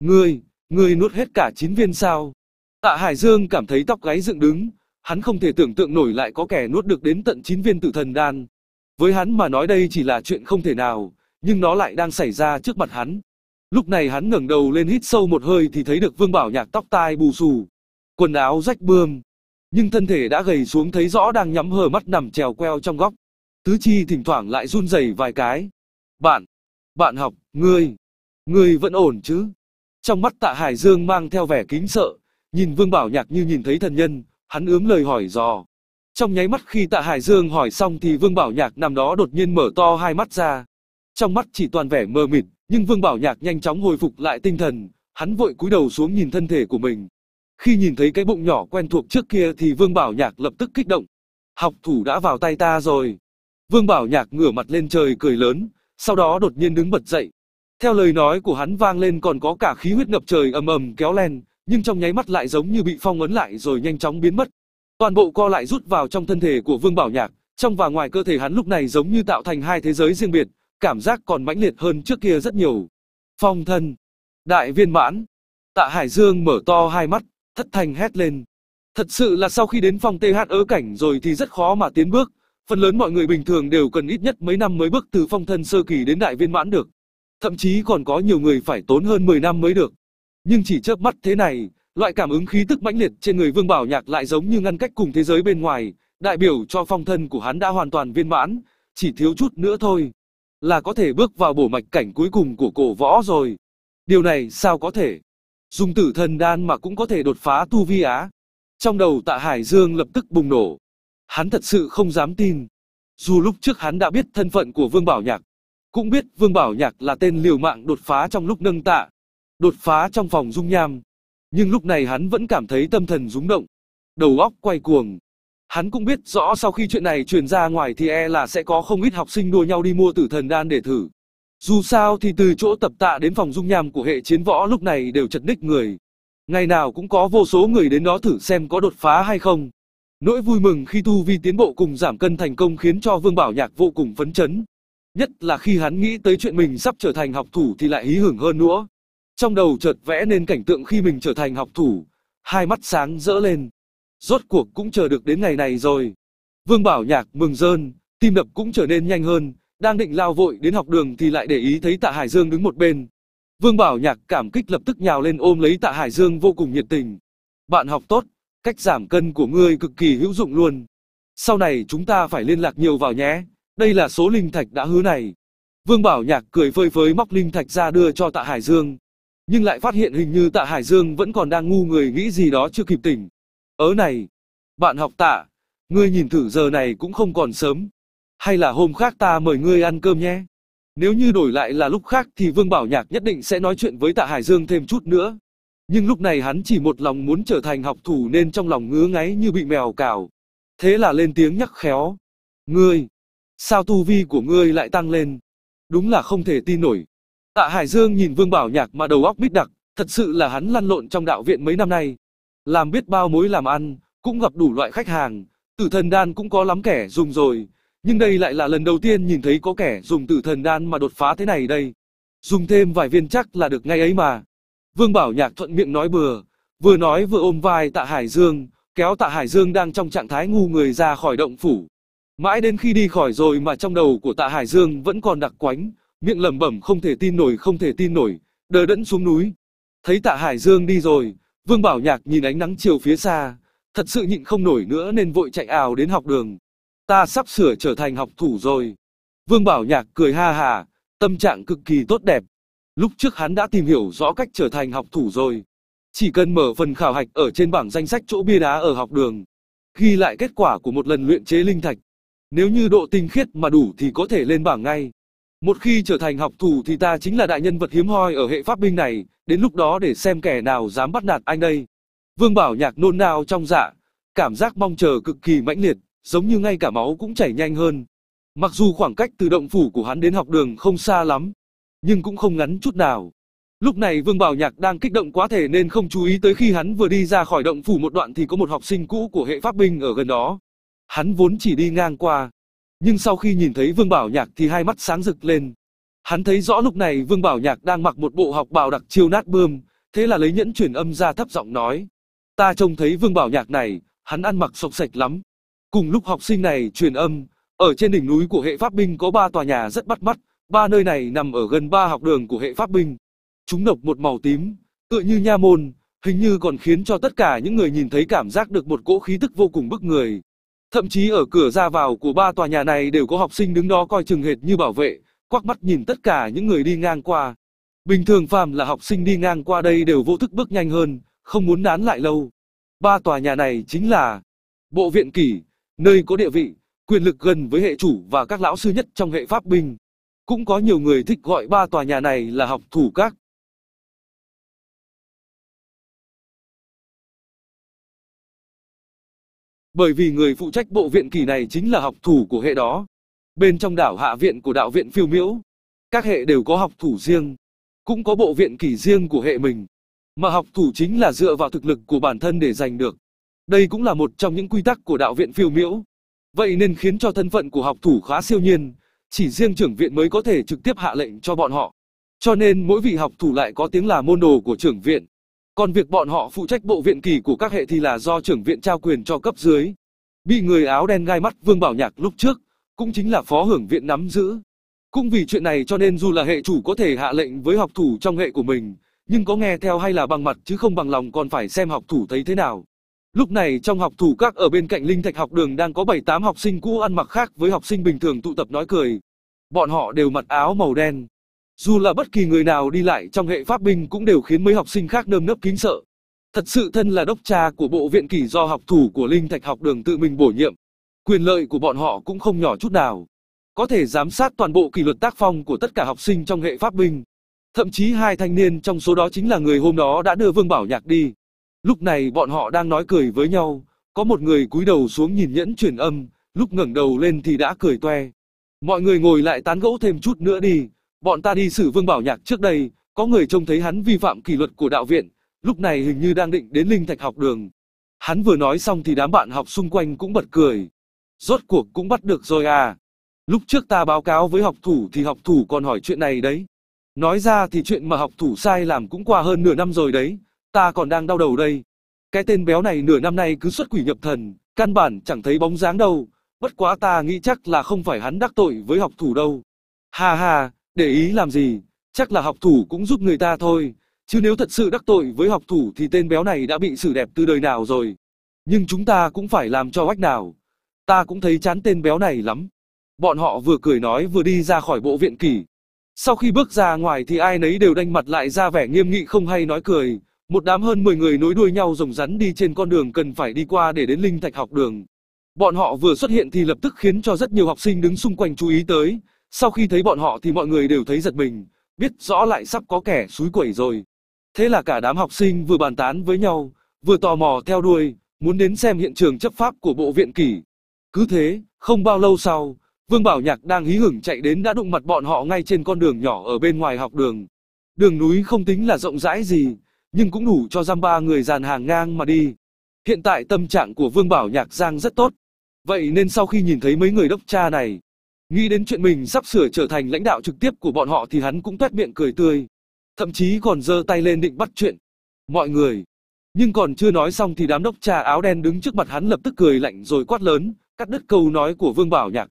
Ngươi, ngươi nuốt hết cả 9 viên sao. Tạ Hải Dương cảm thấy tóc gáy dựng đứng, hắn không thể tưởng tượng nổi lại có kẻ nuốt được đến tận 9 viên tử thần đan. Với hắn mà nói đây chỉ là chuyện không thể nào, nhưng nó lại đang xảy ra trước mặt hắn. Lúc này hắn ngẩng đầu lên hít sâu một hơi thì thấy được Vương Bảo Nhạc tóc tai bù xù, quần áo rách bươm, nhưng thân thể đã gầy xuống thấy rõ đang nhắm hờ mắt nằm trèo queo trong góc. Tứ chi thỉnh thoảng lại run rẩy vài cái. "Bạn, bạn học, ngươi, ngươi vẫn ổn chứ?" Trong mắt Tạ Hải Dương mang theo vẻ kính sợ, nhìn Vương Bảo Nhạc như nhìn thấy thần nhân, hắn ướm lời hỏi dò. Trong nháy mắt khi Tạ Hải Dương hỏi xong thì Vương Bảo Nhạc nằm đó đột nhiên mở to hai mắt ra. Trong mắt chỉ toàn vẻ mơ mịt, nhưng Vương Bảo Nhạc nhanh chóng hồi phục lại tinh thần, hắn vội cúi đầu xuống nhìn thân thể của mình. Khi nhìn thấy cái bụng nhỏ quen thuộc trước kia thì Vương Bảo Nhạc lập tức kích động. Học thủ đã vào tay ta rồi. Vương Bảo Nhạc ngửa mặt lên trời cười lớn, sau đó đột nhiên đứng bật dậy. Theo lời nói của hắn vang lên còn có cả khí huyết ngập trời ầm ầm kéo len, nhưng trong nháy mắt lại giống như bị phong ấn lại rồi nhanh chóng biến mất. Toàn bộ co lại rút vào trong thân thể của Vương Bảo Nhạc, trong và ngoài cơ thể hắn lúc này giống như tạo thành hai thế giới riêng biệt, cảm giác còn mãnh liệt hơn trước kia rất nhiều. Phong thân, đại viên mãn, tạ Hải Dương mở to hai mắt, thất thanh hét lên. Thật sự là sau khi đến phòng TH ớ cảnh rồi thì rất khó mà tiến bước, phần lớn mọi người bình thường đều cần ít nhất mấy năm mới bước từ phong thân sơ kỳ đến đại viên mãn được. Thậm chí còn có nhiều người phải tốn hơn 10 năm mới được. Nhưng chỉ chớp mắt thế này, Loại cảm ứng khí tức mãnh liệt trên người Vương Bảo Nhạc lại giống như ngăn cách cùng thế giới bên ngoài, đại biểu cho phong thân của hắn đã hoàn toàn viên mãn, chỉ thiếu chút nữa thôi là có thể bước vào bổ mạch cảnh cuối cùng của cổ võ rồi. Điều này sao có thể? Dùng tử thần đan mà cũng có thể đột phá tu vi á. Trong đầu tạ Hải Dương lập tức bùng nổ. Hắn thật sự không dám tin. Dù lúc trước hắn đã biết thân phận của Vương Bảo Nhạc, cũng biết Vương Bảo Nhạc là tên liều mạng đột phá trong lúc nâng tạ, đột phá trong phòng dung nham, nhưng lúc này hắn vẫn cảm thấy tâm thần rúng động, đầu óc quay cuồng. Hắn cũng biết rõ sau khi chuyện này truyền ra ngoài thì e là sẽ có không ít học sinh đua nhau đi mua tử thần đan để thử. Dù sao thì từ chỗ tập tạ đến phòng dung nham của hệ chiến võ lúc này đều chật ních người. Ngày nào cũng có vô số người đến đó thử xem có đột phá hay không. Nỗi vui mừng khi tu vi tiến bộ cùng giảm cân thành công khiến cho Vương Bảo Nhạc vô cùng phấn chấn. Nhất là khi hắn nghĩ tới chuyện mình sắp trở thành học thủ thì lại hí hưởng hơn nữa. Trong đầu chợt vẽ nên cảnh tượng khi mình trở thành học thủ, hai mắt sáng rỡ lên. Rốt cuộc cũng chờ được đến ngày này rồi. Vương Bảo Nhạc mừng rơn, tim đập cũng trở nên nhanh hơn, đang định lao vội đến học đường thì lại để ý thấy Tạ Hải Dương đứng một bên. Vương Bảo Nhạc cảm kích lập tức nhào lên ôm lấy Tạ Hải Dương vô cùng nhiệt tình. Bạn học tốt, cách giảm cân của ngươi cực kỳ hữu dụng luôn. Sau này chúng ta phải liên lạc nhiều vào nhé, đây là số linh thạch đã hứa này. Vương Bảo Nhạc cười phơi phới móc linh thạch ra đưa cho Tạ Hải Dương nhưng lại phát hiện hình như tạ Hải Dương vẫn còn đang ngu người nghĩ gì đó chưa kịp tỉnh. Ớ này, bạn học tạ, ngươi nhìn thử giờ này cũng không còn sớm. Hay là hôm khác ta mời ngươi ăn cơm nhé. Nếu như đổi lại là lúc khác thì Vương Bảo Nhạc nhất định sẽ nói chuyện với tạ Hải Dương thêm chút nữa. Nhưng lúc này hắn chỉ một lòng muốn trở thành học thủ nên trong lòng ngứa ngáy như bị mèo cào. Thế là lên tiếng nhắc khéo. Ngươi, sao tu vi của ngươi lại tăng lên? Đúng là không thể tin nổi. Tạ Hải Dương nhìn Vương Bảo Nhạc mà đầu óc bít đặc, thật sự là hắn lăn lộn trong đạo viện mấy năm nay. Làm biết bao mối làm ăn, cũng gặp đủ loại khách hàng, tử thần đan cũng có lắm kẻ dùng rồi, nhưng đây lại là lần đầu tiên nhìn thấy có kẻ dùng tử thần đan mà đột phá thế này đây. Dùng thêm vài viên chắc là được ngay ấy mà. Vương Bảo Nhạc thuận miệng nói bừa, vừa nói vừa ôm vai Tạ Hải Dương, kéo Tạ Hải Dương đang trong trạng thái ngu người ra khỏi động phủ. Mãi đến khi đi khỏi rồi mà trong đầu của Tạ Hải Dương vẫn còn đặc quánh, miệng lẩm bẩm không thể tin nổi không thể tin nổi, đờ đẫn xuống núi. Thấy tạ Hải Dương đi rồi, Vương Bảo Nhạc nhìn ánh nắng chiều phía xa, thật sự nhịn không nổi nữa nên vội chạy ào đến học đường. Ta sắp sửa trở thành học thủ rồi. Vương Bảo Nhạc cười ha hà, tâm trạng cực kỳ tốt đẹp. Lúc trước hắn đã tìm hiểu rõ cách trở thành học thủ rồi. Chỉ cần mở phần khảo hạch ở trên bảng danh sách chỗ bia đá ở học đường, ghi lại kết quả của một lần luyện chế linh thạch. Nếu như độ tinh khiết mà đủ thì có thể lên bảng ngay. Một khi trở thành học thủ thì ta chính là đại nhân vật hiếm hoi ở hệ pháp binh này, đến lúc đó để xem kẻ nào dám bắt nạt anh đây. Vương Bảo Nhạc nôn nao trong dạ, cảm giác mong chờ cực kỳ mãnh liệt, giống như ngay cả máu cũng chảy nhanh hơn. Mặc dù khoảng cách từ động phủ của hắn đến học đường không xa lắm, nhưng cũng không ngắn chút nào. Lúc này Vương Bảo Nhạc đang kích động quá thể nên không chú ý tới khi hắn vừa đi ra khỏi động phủ một đoạn thì có một học sinh cũ của hệ pháp binh ở gần đó. Hắn vốn chỉ đi ngang qua, nhưng sau khi nhìn thấy Vương Bảo Nhạc thì hai mắt sáng rực lên. Hắn thấy rõ lúc này Vương Bảo Nhạc đang mặc một bộ học bào đặc chiêu nát bươm, thế là lấy nhẫn truyền âm ra thấp giọng nói. Ta trông thấy Vương Bảo Nhạc này, hắn ăn mặc sộc sạch lắm. Cùng lúc học sinh này truyền âm, ở trên đỉnh núi của hệ pháp binh có ba tòa nhà rất bắt mắt, ba nơi này nằm ở gần ba học đường của hệ pháp binh. Chúng độc một màu tím, tựa như nha môn, hình như còn khiến cho tất cả những người nhìn thấy cảm giác được một cỗ khí tức vô cùng bức người. Thậm chí ở cửa ra vào của ba tòa nhà này đều có học sinh đứng đó coi chừng hệt như bảo vệ, quắc mắt nhìn tất cả những người đi ngang qua. Bình thường phàm là học sinh đi ngang qua đây đều vô thức bước nhanh hơn, không muốn nán lại lâu. Ba tòa nhà này chính là Bộ Viện Kỷ, nơi có địa vị, quyền lực gần với hệ chủ và các lão sư nhất trong hệ pháp binh. Cũng có nhiều người thích gọi ba tòa nhà này là học thủ các. bởi vì người phụ trách bộ viện kỳ này chính là học thủ của hệ đó. Bên trong đảo hạ viện của đạo viện phiêu miễu, các hệ đều có học thủ riêng, cũng có bộ viện kỳ riêng của hệ mình. Mà học thủ chính là dựa vào thực lực của bản thân để giành được. Đây cũng là một trong những quy tắc của đạo viện phiêu miễu. Vậy nên khiến cho thân phận của học thủ khá siêu nhiên, chỉ riêng trưởng viện mới có thể trực tiếp hạ lệnh cho bọn họ. Cho nên mỗi vị học thủ lại có tiếng là môn đồ của trưởng viện. Còn việc bọn họ phụ trách bộ viện kỳ của các hệ thì là do trưởng viện trao quyền cho cấp dưới. Bị người áo đen gai mắt Vương Bảo Nhạc lúc trước, cũng chính là phó hưởng viện nắm giữ. Cũng vì chuyện này cho nên dù là hệ chủ có thể hạ lệnh với học thủ trong hệ của mình, nhưng có nghe theo hay là bằng mặt chứ không bằng lòng còn phải xem học thủ thấy thế nào. Lúc này trong học thủ các ở bên cạnh linh thạch học đường đang có 7-8 học sinh cũ ăn mặc khác với học sinh bình thường tụ tập nói cười. Bọn họ đều mặc áo màu đen, dù là bất kỳ người nào đi lại trong hệ pháp binh cũng đều khiến mấy học sinh khác nơm nớp kính sợ. Thật sự thân là đốc cha của bộ viện kỷ do học thủ của Linh Thạch học đường tự mình bổ nhiệm. Quyền lợi của bọn họ cũng không nhỏ chút nào. Có thể giám sát toàn bộ kỷ luật tác phong của tất cả học sinh trong hệ pháp binh. Thậm chí hai thanh niên trong số đó chính là người hôm đó đã đưa Vương Bảo Nhạc đi. Lúc này bọn họ đang nói cười với nhau, có một người cúi đầu xuống nhìn nhẫn truyền âm, lúc ngẩng đầu lên thì đã cười toe. Mọi người ngồi lại tán gẫu thêm chút nữa đi. Bọn ta đi xử Vương Bảo Nhạc trước đây, có người trông thấy hắn vi phạm kỷ luật của đạo viện, lúc này hình như đang định đến linh thạch học đường. Hắn vừa nói xong thì đám bạn học xung quanh cũng bật cười. Rốt cuộc cũng bắt được rồi à. Lúc trước ta báo cáo với học thủ thì học thủ còn hỏi chuyện này đấy. Nói ra thì chuyện mà học thủ sai làm cũng qua hơn nửa năm rồi đấy, ta còn đang đau đầu đây. Cái tên béo này nửa năm nay cứ xuất quỷ nhập thần, căn bản chẳng thấy bóng dáng đâu, bất quá ta nghĩ chắc là không phải hắn đắc tội với học thủ đâu. Hà hà, để ý làm gì, chắc là học thủ cũng giúp người ta thôi, chứ nếu thật sự đắc tội với học thủ thì tên béo này đã bị xử đẹp từ đời nào rồi. Nhưng chúng ta cũng phải làm cho oách nào, ta cũng thấy chán tên béo này lắm. Bọn họ vừa cười nói vừa đi ra khỏi bộ viện kỷ. Sau khi bước ra ngoài thì ai nấy đều đanh mặt lại ra vẻ nghiêm nghị không hay nói cười, một đám hơn 10 người nối đuôi nhau rồng rắn đi trên con đường cần phải đi qua để đến linh thạch học đường. Bọn họ vừa xuất hiện thì lập tức khiến cho rất nhiều học sinh đứng xung quanh chú ý tới, sau khi thấy bọn họ thì mọi người đều thấy giật mình, biết rõ lại sắp có kẻ súi quẩy rồi. Thế là cả đám học sinh vừa bàn tán với nhau, vừa tò mò theo đuôi, muốn đến xem hiện trường chấp pháp của bộ viện kỷ. Cứ thế, không bao lâu sau, Vương Bảo Nhạc đang hí hửng chạy đến đã đụng mặt bọn họ ngay trên con đường nhỏ ở bên ngoài học đường. Đường núi không tính là rộng rãi gì, nhưng cũng đủ cho giam ba người dàn hàng ngang mà đi. Hiện tại tâm trạng của Vương Bảo Nhạc Giang rất tốt. Vậy nên sau khi nhìn thấy mấy người đốc cha này, Nghĩ đến chuyện mình sắp sửa trở thành lãnh đạo trực tiếp của bọn họ thì hắn cũng tuét miệng cười tươi. Thậm chí còn giơ tay lên định bắt chuyện. Mọi người. Nhưng còn chưa nói xong thì đám đốc trà áo đen đứng trước mặt hắn lập tức cười lạnh rồi quát lớn, cắt đứt câu nói của Vương Bảo Nhạc.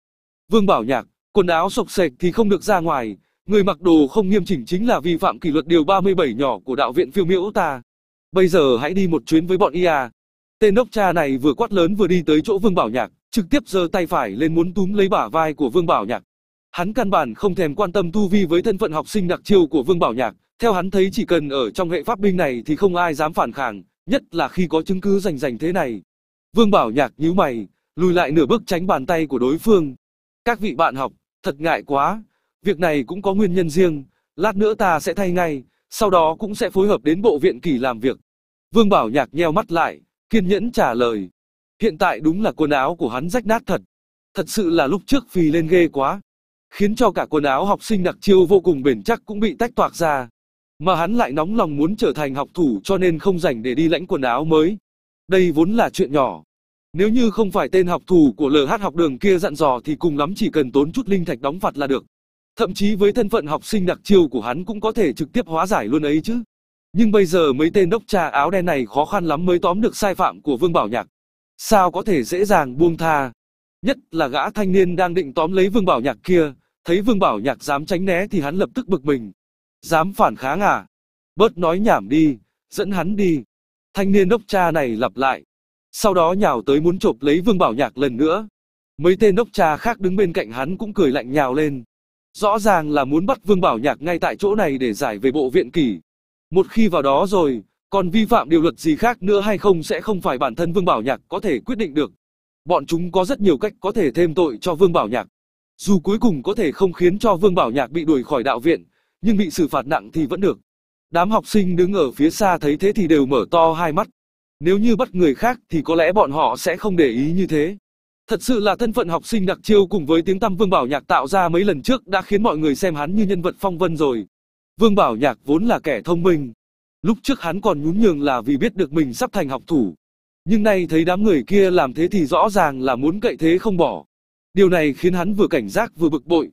Vương Bảo Nhạc, quần áo sộc sệch thì không được ra ngoài, người mặc đồ không nghiêm chỉnh chính là vi phạm kỷ luật điều 37 nhỏ của đạo viện phiêu miễu ta. Bây giờ hãy đi một chuyến với bọn IA, Tên đốc cha này vừa quát lớn vừa đi tới chỗ Vương Bảo Nhạc, trực tiếp giơ tay phải lên muốn túm lấy bả vai của Vương Bảo Nhạc. Hắn căn bản không thèm quan tâm tu vi với thân phận học sinh đặc chiêu của Vương Bảo Nhạc, theo hắn thấy chỉ cần ở trong hệ pháp binh này thì không ai dám phản kháng, nhất là khi có chứng cứ rành rành thế này. Vương Bảo Nhạc nhíu mày, lùi lại nửa bước tránh bàn tay của đối phương. Các vị bạn học, thật ngại quá, việc này cũng có nguyên nhân riêng, lát nữa ta sẽ thay ngay, sau đó cũng sẽ phối hợp đến bộ viện kỷ làm việc. Vương Bảo Nhạc nheo mắt lại, kiên nhẫn trả lời. Hiện tại đúng là quần áo của hắn rách nát thật. Thật sự là lúc trước phì lên ghê quá. Khiến cho cả quần áo học sinh đặc chiêu vô cùng bền chắc cũng bị tách toạc ra. Mà hắn lại nóng lòng muốn trở thành học thủ cho nên không dành để đi lãnh quần áo mới. Đây vốn là chuyện nhỏ. Nếu như không phải tên học thủ của LH học đường kia dặn dò thì cùng lắm chỉ cần tốn chút linh thạch đóng phạt là được. Thậm chí với thân phận học sinh đặc chiêu của hắn cũng có thể trực tiếp hóa giải luôn ấy chứ. Nhưng bây giờ mấy tên đốc trà áo đen này khó khăn lắm mới tóm được sai phạm của Vương Bảo Nhạc. Sao có thể dễ dàng buông tha? Nhất là gã thanh niên đang định tóm lấy Vương Bảo Nhạc kia, thấy Vương Bảo Nhạc dám tránh né thì hắn lập tức bực mình. Dám phản kháng à? Bớt nói nhảm đi, dẫn hắn đi. Thanh niên đốc cha này lặp lại. Sau đó nhào tới muốn chộp lấy Vương Bảo Nhạc lần nữa. Mấy tên đốc cha khác đứng bên cạnh hắn cũng cười lạnh nhào lên. Rõ ràng là muốn bắt Vương Bảo Nhạc ngay tại chỗ này để giải về bộ viện kỷ. Một khi vào đó rồi, còn vi phạm điều luật gì khác nữa hay không sẽ không phải bản thân Vương Bảo Nhạc có thể quyết định được. Bọn chúng có rất nhiều cách có thể thêm tội cho Vương Bảo Nhạc. Dù cuối cùng có thể không khiến cho Vương Bảo Nhạc bị đuổi khỏi đạo viện, nhưng bị xử phạt nặng thì vẫn được. Đám học sinh đứng ở phía xa thấy thế thì đều mở to hai mắt. Nếu như bắt người khác thì có lẽ bọn họ sẽ không để ý như thế. Thật sự là thân phận học sinh đặc chiêu cùng với tiếng tăm Vương Bảo Nhạc tạo ra mấy lần trước đã khiến mọi người xem hắn như nhân vật phong vân rồi. Vương Bảo Nhạc vốn là kẻ thông minh. Lúc trước hắn còn nhún nhường là vì biết được mình sắp thành học thủ. Nhưng nay thấy đám người kia làm thế thì rõ ràng là muốn cậy thế không bỏ. Điều này khiến hắn vừa cảnh giác vừa bực bội.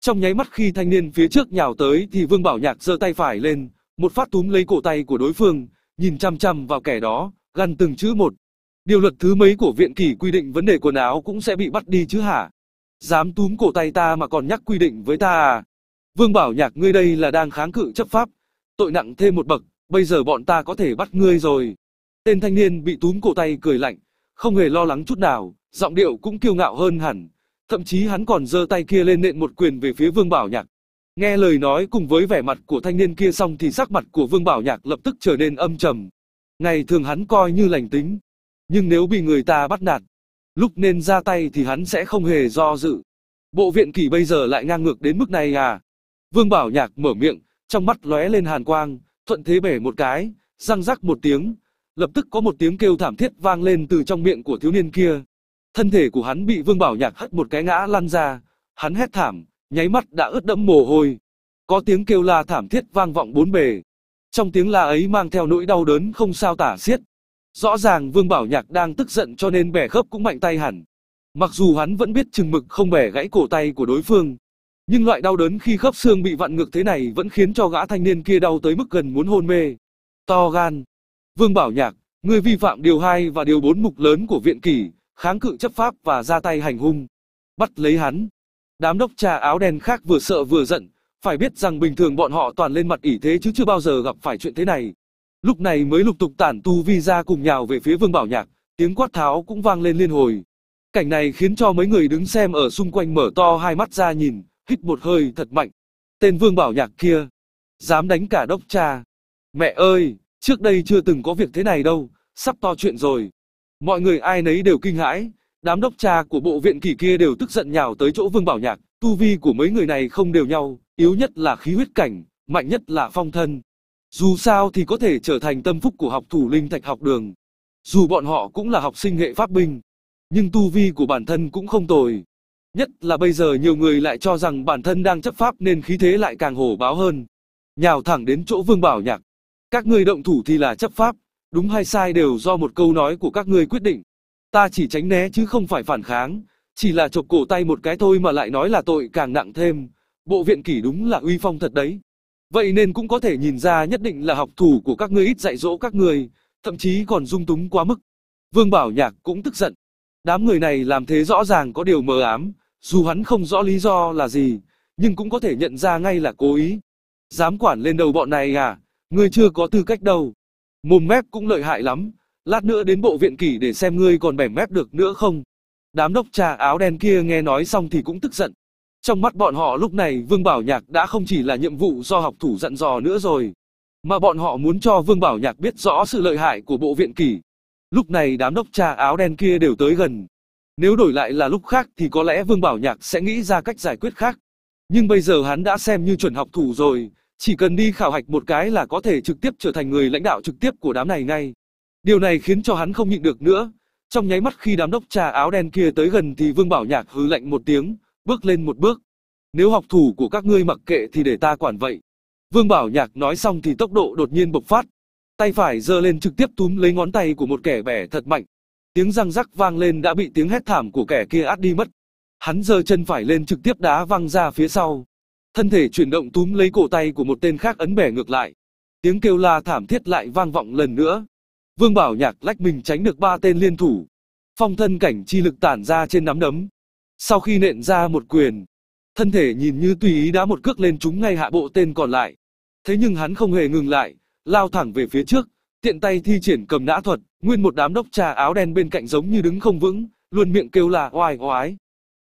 Trong nháy mắt khi thanh niên phía trước nhào tới thì Vương Bảo Nhạc giơ tay phải lên, một phát túm lấy cổ tay của đối phương, nhìn chăm chăm vào kẻ đó, gằn từng chữ một. Điều luật thứ mấy của viện kỷ quy định vấn đề quần áo cũng sẽ bị bắt đi chứ hả? Dám túm cổ tay ta mà còn nhắc quy định với ta à? Vương Bảo Nhạc ngươi đây là đang kháng cự chấp pháp, tội nặng thêm một bậc, bây giờ bọn ta có thể bắt ngươi rồi. Tên thanh niên bị túm cổ tay cười lạnh, không hề lo lắng chút nào, giọng điệu cũng kiêu ngạo hơn hẳn, thậm chí hắn còn giơ tay kia lên nện một quyền về phía Vương Bảo Nhạc. Nghe lời nói cùng với vẻ mặt của thanh niên kia xong thì sắc mặt của Vương Bảo Nhạc lập tức trở nên âm trầm. Ngày thường hắn coi như lành tính, nhưng nếu bị người ta bắt nạt, lúc nên ra tay thì hắn sẽ không hề do dự. Bộ viện kỷ bây giờ lại ngang ngược đến mức này à? Vương Bảo Nhạc mở miệng, trong mắt lóe lên hàn quang, thuận thế bẻ một cái, răng rắc một tiếng, lập tức có một tiếng kêu thảm thiết vang lên từ trong miệng của thiếu niên kia. Thân thể của hắn bị Vương Bảo Nhạc hất một cái ngã lăn ra, hắn hét thảm, nháy mắt đã ướt đẫm mồ hôi. Có tiếng kêu la thảm thiết vang vọng bốn bề. Trong tiếng la ấy mang theo nỗi đau đớn không sao tả xiết. Rõ ràng Vương Bảo Nhạc đang tức giận cho nên bẻ khớp cũng mạnh tay hẳn. Mặc dù hắn vẫn biết chừng mực không bẻ gãy cổ tay của đối phương, nhưng loại đau đớn khi khớp xương bị vặn ngược thế này vẫn khiến cho gã thanh niên kia đau tới mức gần muốn hôn mê. To gan. Vương Bảo Nhạc, người vi phạm điều 2 và điều 4 mục lớn của viện kỷ, kháng cự chấp pháp và ra tay hành hung. Bắt lấy hắn. Đám đốc trà áo đen khác vừa sợ vừa giận, phải biết rằng bình thường bọn họ toàn lên mặt ỷ thế chứ chưa bao giờ gặp phải chuyện thế này. Lúc này mới lục tục tản tu vi ra cùng nhào về phía Vương Bảo Nhạc, tiếng quát tháo cũng vang lên liên hồi. Cảnh này khiến cho mấy người đứng xem ở xung quanh mở to hai mắt ra nhìn, hít một hơi thật mạnh. Tên Vương Bảo Nhạc kia, dám đánh cả đốc cha. Mẹ ơi, trước đây chưa từng có việc thế này đâu, sắp to chuyện rồi. Mọi người ai nấy đều kinh hãi, đám đốc cha của bộ viện kỳ kia đều tức giận nhào tới chỗ Vương Bảo Nhạc, tu vi của mấy người này không đều nhau, yếu nhất là khí huyết cảnh, mạnh nhất là phong thân. Dù sao thì có thể trở thành tâm phúc của học thủ linh thạch học đường. Dù bọn họ cũng là học sinh hệ pháp binh, nhưng tu vi của bản thân cũng không tồi, Nhất là bây giờ nhiều người lại cho rằng bản thân đang chấp pháp nên khí thế lại càng hổ báo hơn. Nhào thẳng đến chỗ Vương Bảo Nhạc. Các ngươi động thủ thì là chấp pháp, đúng hay sai đều do một câu nói của các ngươi quyết định. Ta chỉ tránh né chứ không phải phản kháng, chỉ là chộp cổ tay một cái thôi mà lại nói là tội càng nặng thêm. Bộ viện kỷ đúng là uy phong thật đấy. Vậy nên cũng có thể nhìn ra nhất định là học thủ của các ngươi ít dạy dỗ các ngươi, thậm chí còn dung túng quá mức. Vương Bảo Nhạc cũng tức giận. Đám người này làm thế rõ ràng có điều mờ ám, dù hắn không rõ lý do là gì, nhưng cũng có thể nhận ra ngay là cố ý. Dám quản lên đầu bọn này à, ngươi chưa có tư cách đâu. Mồm mép cũng lợi hại lắm, lát nữa đến bộ viện kỷ để xem ngươi còn bẻ mép được nữa không. Đám đốc trà áo đen kia nghe nói xong thì cũng tức giận. Trong mắt bọn họ lúc này Vương Bảo Nhạc đã không chỉ là nhiệm vụ do học thủ dặn dò nữa rồi, mà bọn họ muốn cho Vương Bảo Nhạc biết rõ sự lợi hại của bộ viện kỷ. Lúc này đám đốc trà áo đen kia đều tới gần, nếu đổi lại là lúc khác thì có lẽ Vương Bảo Nhạc sẽ nghĩ ra cách giải quyết khác. Nhưng bây giờ hắn đã xem như chuẩn học thủ rồi, chỉ cần đi khảo hạch một cái là có thể trực tiếp trở thành người lãnh đạo trực tiếp của đám này ngay. Điều này khiến cho hắn không nhịn được nữa. Trong nháy mắt khi đám đốc trà áo đen kia tới gần thì Vương Bảo Nhạc hứ lạnh một tiếng, bước lên một bước. Nếu học thủ của các ngươi mặc kệ thì để ta quản vậy. Vương Bảo Nhạc nói xong thì tốc độ đột nhiên bộc phát. Tay phải giơ lên trực tiếp túm lấy ngón tay của một kẻ bẻ thật mạnh, Tiếng răng rắc vang lên đã bị tiếng hét thảm của kẻ kia át đi mất. Hắn giơ chân phải lên trực tiếp đá văng ra phía sau. Thân thể chuyển động túm lấy cổ tay của một tên khác ấn bẻ ngược lại. Tiếng kêu la thảm thiết lại vang vọng lần nữa. Vương Bảo Nhạc lách mình tránh được ba tên liên thủ. Phong thân cảnh chi lực tản ra trên nắm đấm. Sau khi nện ra một quyền, thân thể nhìn như tùy ý đá một cước lên chúng ngay hạ bộ tên còn lại. Thế nhưng hắn không hề ngừng lại, lao thẳng về phía trước tiện tay thi triển cầm nã thuật, nguyên một đám đốc trà áo đen bên cạnh giống như đứng không vững, luôn miệng kêu là oai oái.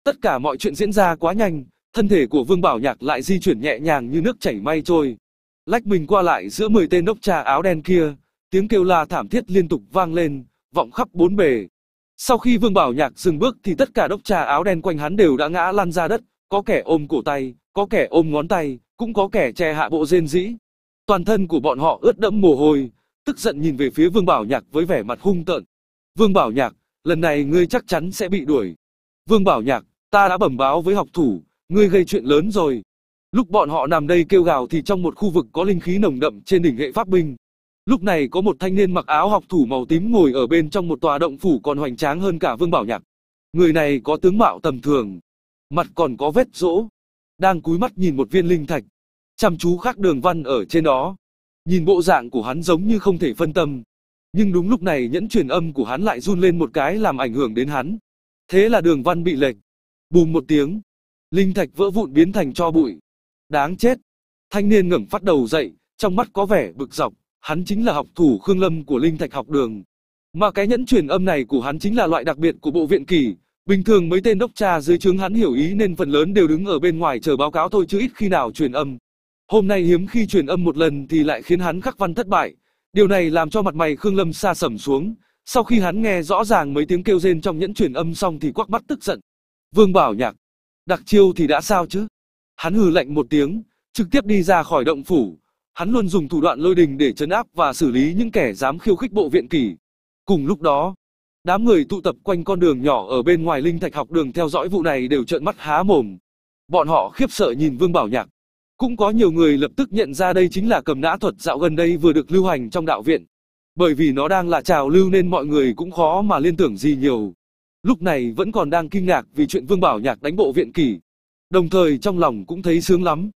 Tất cả mọi chuyện diễn ra quá nhanh, thân thể của Vương Bảo Nhạc lại di chuyển nhẹ nhàng như nước chảy may trôi. Lách mình qua lại giữa 10 tên đốc trà áo đen kia, tiếng kêu la thảm thiết liên tục vang lên, vọng khắp bốn bề. Sau khi Vương Bảo Nhạc dừng bước thì tất cả đốc trà áo đen quanh hắn đều đã ngã lăn ra đất, có kẻ ôm cổ tay, có kẻ ôm ngón tay, cũng có kẻ che hạ bộ rên rĩ. Toàn thân của bọn họ ướt đẫm mồ hôi, tức giận nhìn về phía Vương Bảo Nhạc với vẻ mặt hung tợn. Vương Bảo Nhạc, lần này ngươi chắc chắn sẽ bị đuổi. Vương Bảo Nhạc, ta đã bẩm báo với học thủ, ngươi gây chuyện lớn rồi. Lúc bọn họ nằm đây kêu gào thì trong một khu vực có linh khí nồng đậm trên đỉnh hệ pháp binh. Lúc này có một thanh niên mặc áo học thủ màu tím ngồi ở bên trong một tòa động phủ còn hoành tráng hơn cả Vương Bảo Nhạc. Người này có tướng mạo tầm thường, mặt còn có vết rỗ, đang cúi mắt nhìn một viên linh thạch, chăm chú khắc đường văn ở trên đó. Nhìn bộ dạng của hắn giống như không thể phân tâm. Nhưng đúng lúc này nhẫn truyền âm của hắn lại run lên một cái làm ảnh hưởng đến hắn. Thế là đường văn bị lệch. Bùm một tiếng. Linh thạch vỡ vụn biến thành cho bụi. Đáng chết. Thanh niên ngẩng phát đầu dậy, trong mắt có vẻ bực dọc. Hắn chính là học thủ Khương Lâm của Linh Thạch học đường. Mà cái nhẫn truyền âm này của hắn chính là loại đặc biệt của bộ viện kỳ. Bình thường mấy tên đốc cha dưới trướng hắn hiểu ý nên phần lớn đều đứng ở bên ngoài chờ báo cáo thôi chứ ít khi nào truyền âm. Hôm nay hiếm khi truyền âm một lần thì lại khiến hắn khắc văn thất bại. Điều này làm cho mặt mày Khương Lâm xa sầm xuống. Sau khi hắn nghe rõ ràng mấy tiếng kêu rên trong nhẫn truyền âm xong thì quắc mắt tức giận. Vương bảo nhạc. Đặc chiêu thì đã sao chứ? Hắn hừ lạnh một tiếng, trực tiếp đi ra khỏi động phủ. Hắn luôn dùng thủ đoạn lôi đình để chấn áp và xử lý những kẻ dám khiêu khích bộ viện kỷ. Cùng lúc đó, đám người tụ tập quanh con đường nhỏ ở bên ngoài linh thạch học đường theo dõi vụ này đều trợn mắt há mồm. Bọn họ khiếp sợ nhìn Vương Bảo Nhạc. Cũng có nhiều người lập tức nhận ra đây chính là cầm nã thuật dạo gần đây vừa được lưu hành trong đạo viện. Bởi vì nó đang là trào lưu nên mọi người cũng khó mà liên tưởng gì nhiều. Lúc này vẫn còn đang kinh ngạc vì chuyện Vương Bảo Nhạc đánh bộ viện kỷ. Đồng thời trong lòng cũng thấy sướng lắm.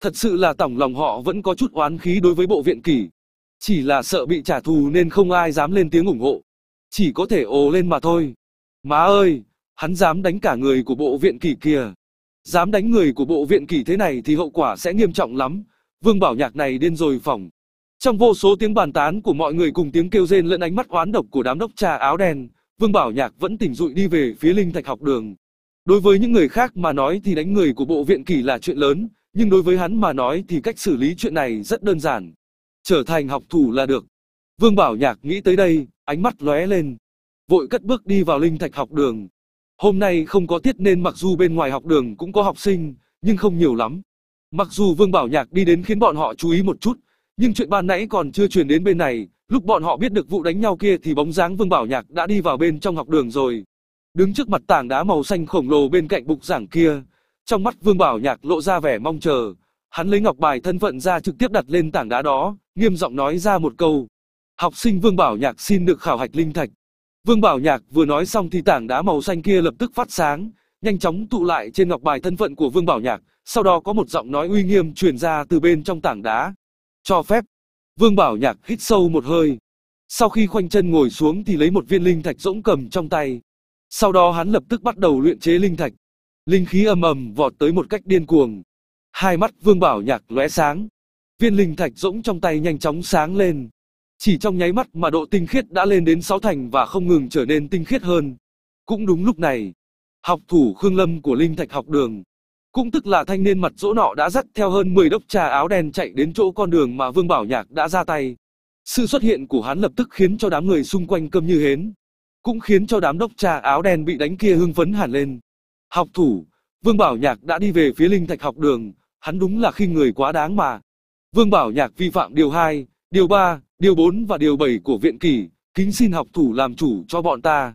Thật sự là tổng lòng họ vẫn có chút oán khí đối với bộ viện kỷ. Chỉ là sợ bị trả thù nên không ai dám lên tiếng ủng hộ. Chỉ có thể ồ lên mà thôi. Má ơi, hắn dám đánh cả người của bộ viện kỷ kìa. Dám đánh người của bộ viện kỷ thế này thì hậu quả sẽ nghiêm trọng lắm. Vương Bảo Nhạc này điên rồi phỏng. Trong vô số tiếng bàn tán của mọi người cùng tiếng kêu rên lẫn ánh mắt oán độc của đám đốc cha áo đen, Vương Bảo Nhạc vẫn tỉnh rụi đi về phía Linh Thạch học đường. Đối với những người khác mà nói thì đánh người của bộ viện kỷ là chuyện lớn, nhưng đối với hắn mà nói thì cách xử lý chuyện này rất đơn giản. Trở thành học thủ là được. Vương Bảo Nhạc nghĩ tới đây, ánh mắt lóe lên. Vội cất bước đi vào Linh Thạch học đường, Hôm nay không có tiết nên mặc dù bên ngoài học đường cũng có học sinh, nhưng không nhiều lắm. Mặc dù Vương Bảo Nhạc đi đến khiến bọn họ chú ý một chút, nhưng chuyện ban nãy còn chưa truyền đến bên này, lúc bọn họ biết được vụ đánh nhau kia thì bóng dáng Vương Bảo Nhạc đã đi vào bên trong học đường rồi. Đứng trước mặt tảng đá màu xanh khổng lồ bên cạnh bục giảng kia, trong mắt Vương Bảo Nhạc lộ ra vẻ mong chờ, hắn lấy ngọc bài thân phận ra trực tiếp đặt lên tảng đá đó, nghiêm giọng nói ra một câu. Học sinh Vương Bảo Nhạc xin được khảo hạch linh thạch. Vương Bảo Nhạc vừa nói xong thì tảng đá màu xanh kia lập tức phát sáng, nhanh chóng tụ lại trên ngọc bài thân phận của Vương Bảo Nhạc, sau đó có một giọng nói uy nghiêm truyền ra từ bên trong tảng đá. Cho phép. Vương Bảo Nhạc hít sâu một hơi. Sau khi khoanh chân ngồi xuống thì lấy một viên linh thạch rỗng cầm trong tay. Sau đó hắn lập tức bắt đầu luyện chế linh thạch. Linh khí ầm ầm vọt tới một cách điên cuồng. Hai mắt Vương Bảo Nhạc lóe sáng. Viên linh thạch rỗng trong tay nhanh chóng sáng lên, chỉ trong nháy mắt mà độ tinh khiết đã lên đến sáu thành và không ngừng trở nên tinh khiết hơn. Cũng đúng lúc này, học thủ Khương Lâm của Linh Thạch học đường, cũng tức là thanh niên mặt rỗ nọ đã dắt theo hơn 10 đốc trà áo đen chạy đến chỗ con đường mà Vương Bảo Nhạc đã ra tay. Sự xuất hiện của hắn lập tức khiến cho đám người xung quanh câm như hến, cũng khiến cho đám đốc trà áo đen bị đánh kia hưng phấn hẳn lên. Học thủ, Vương Bảo Nhạc đã đi về phía Linh Thạch học đường, hắn đúng là khi người quá đáng mà. Vương Bảo Nhạc vi phạm điều 2, Điều 3, điều 4 và điều 7 của viện kỷ, kính xin học thủ làm chủ cho bọn ta.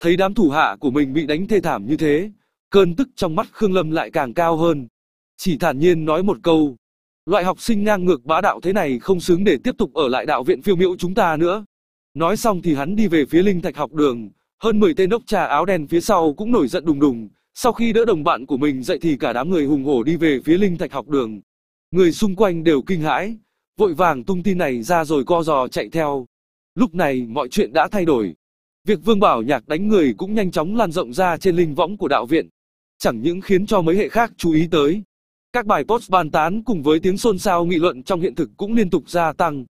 Thấy đám thủ hạ của mình bị đánh thê thảm như thế, cơn tức trong mắt Khương Lâm lại càng cao hơn. Chỉ thản nhiên nói một câu, loại học sinh ngang ngược bá đạo thế này không xứng để tiếp tục ở lại đạo viện phiêu miễu chúng ta nữa. Nói xong thì hắn đi về phía linh thạch học đường, hơn 10 tên đốc trà áo đen phía sau cũng nổi giận đùng đùng, sau khi đỡ đồng bạn của mình dậy thì cả đám người hùng hổ đi về phía linh thạch học đường. Người xung quanh đều kinh hãi, Vội vàng tung tin này ra rồi co giò chạy theo. Lúc này mọi chuyện đã thay đổi. Việc Vương Bảo Nhạc đánh người cũng nhanh chóng lan rộng ra trên linh võng của đạo viện. Chẳng những khiến cho mấy hệ khác chú ý tới. Các bài post bàn tán cùng với tiếng xôn xao nghị luận trong hiện thực cũng liên tục gia tăng.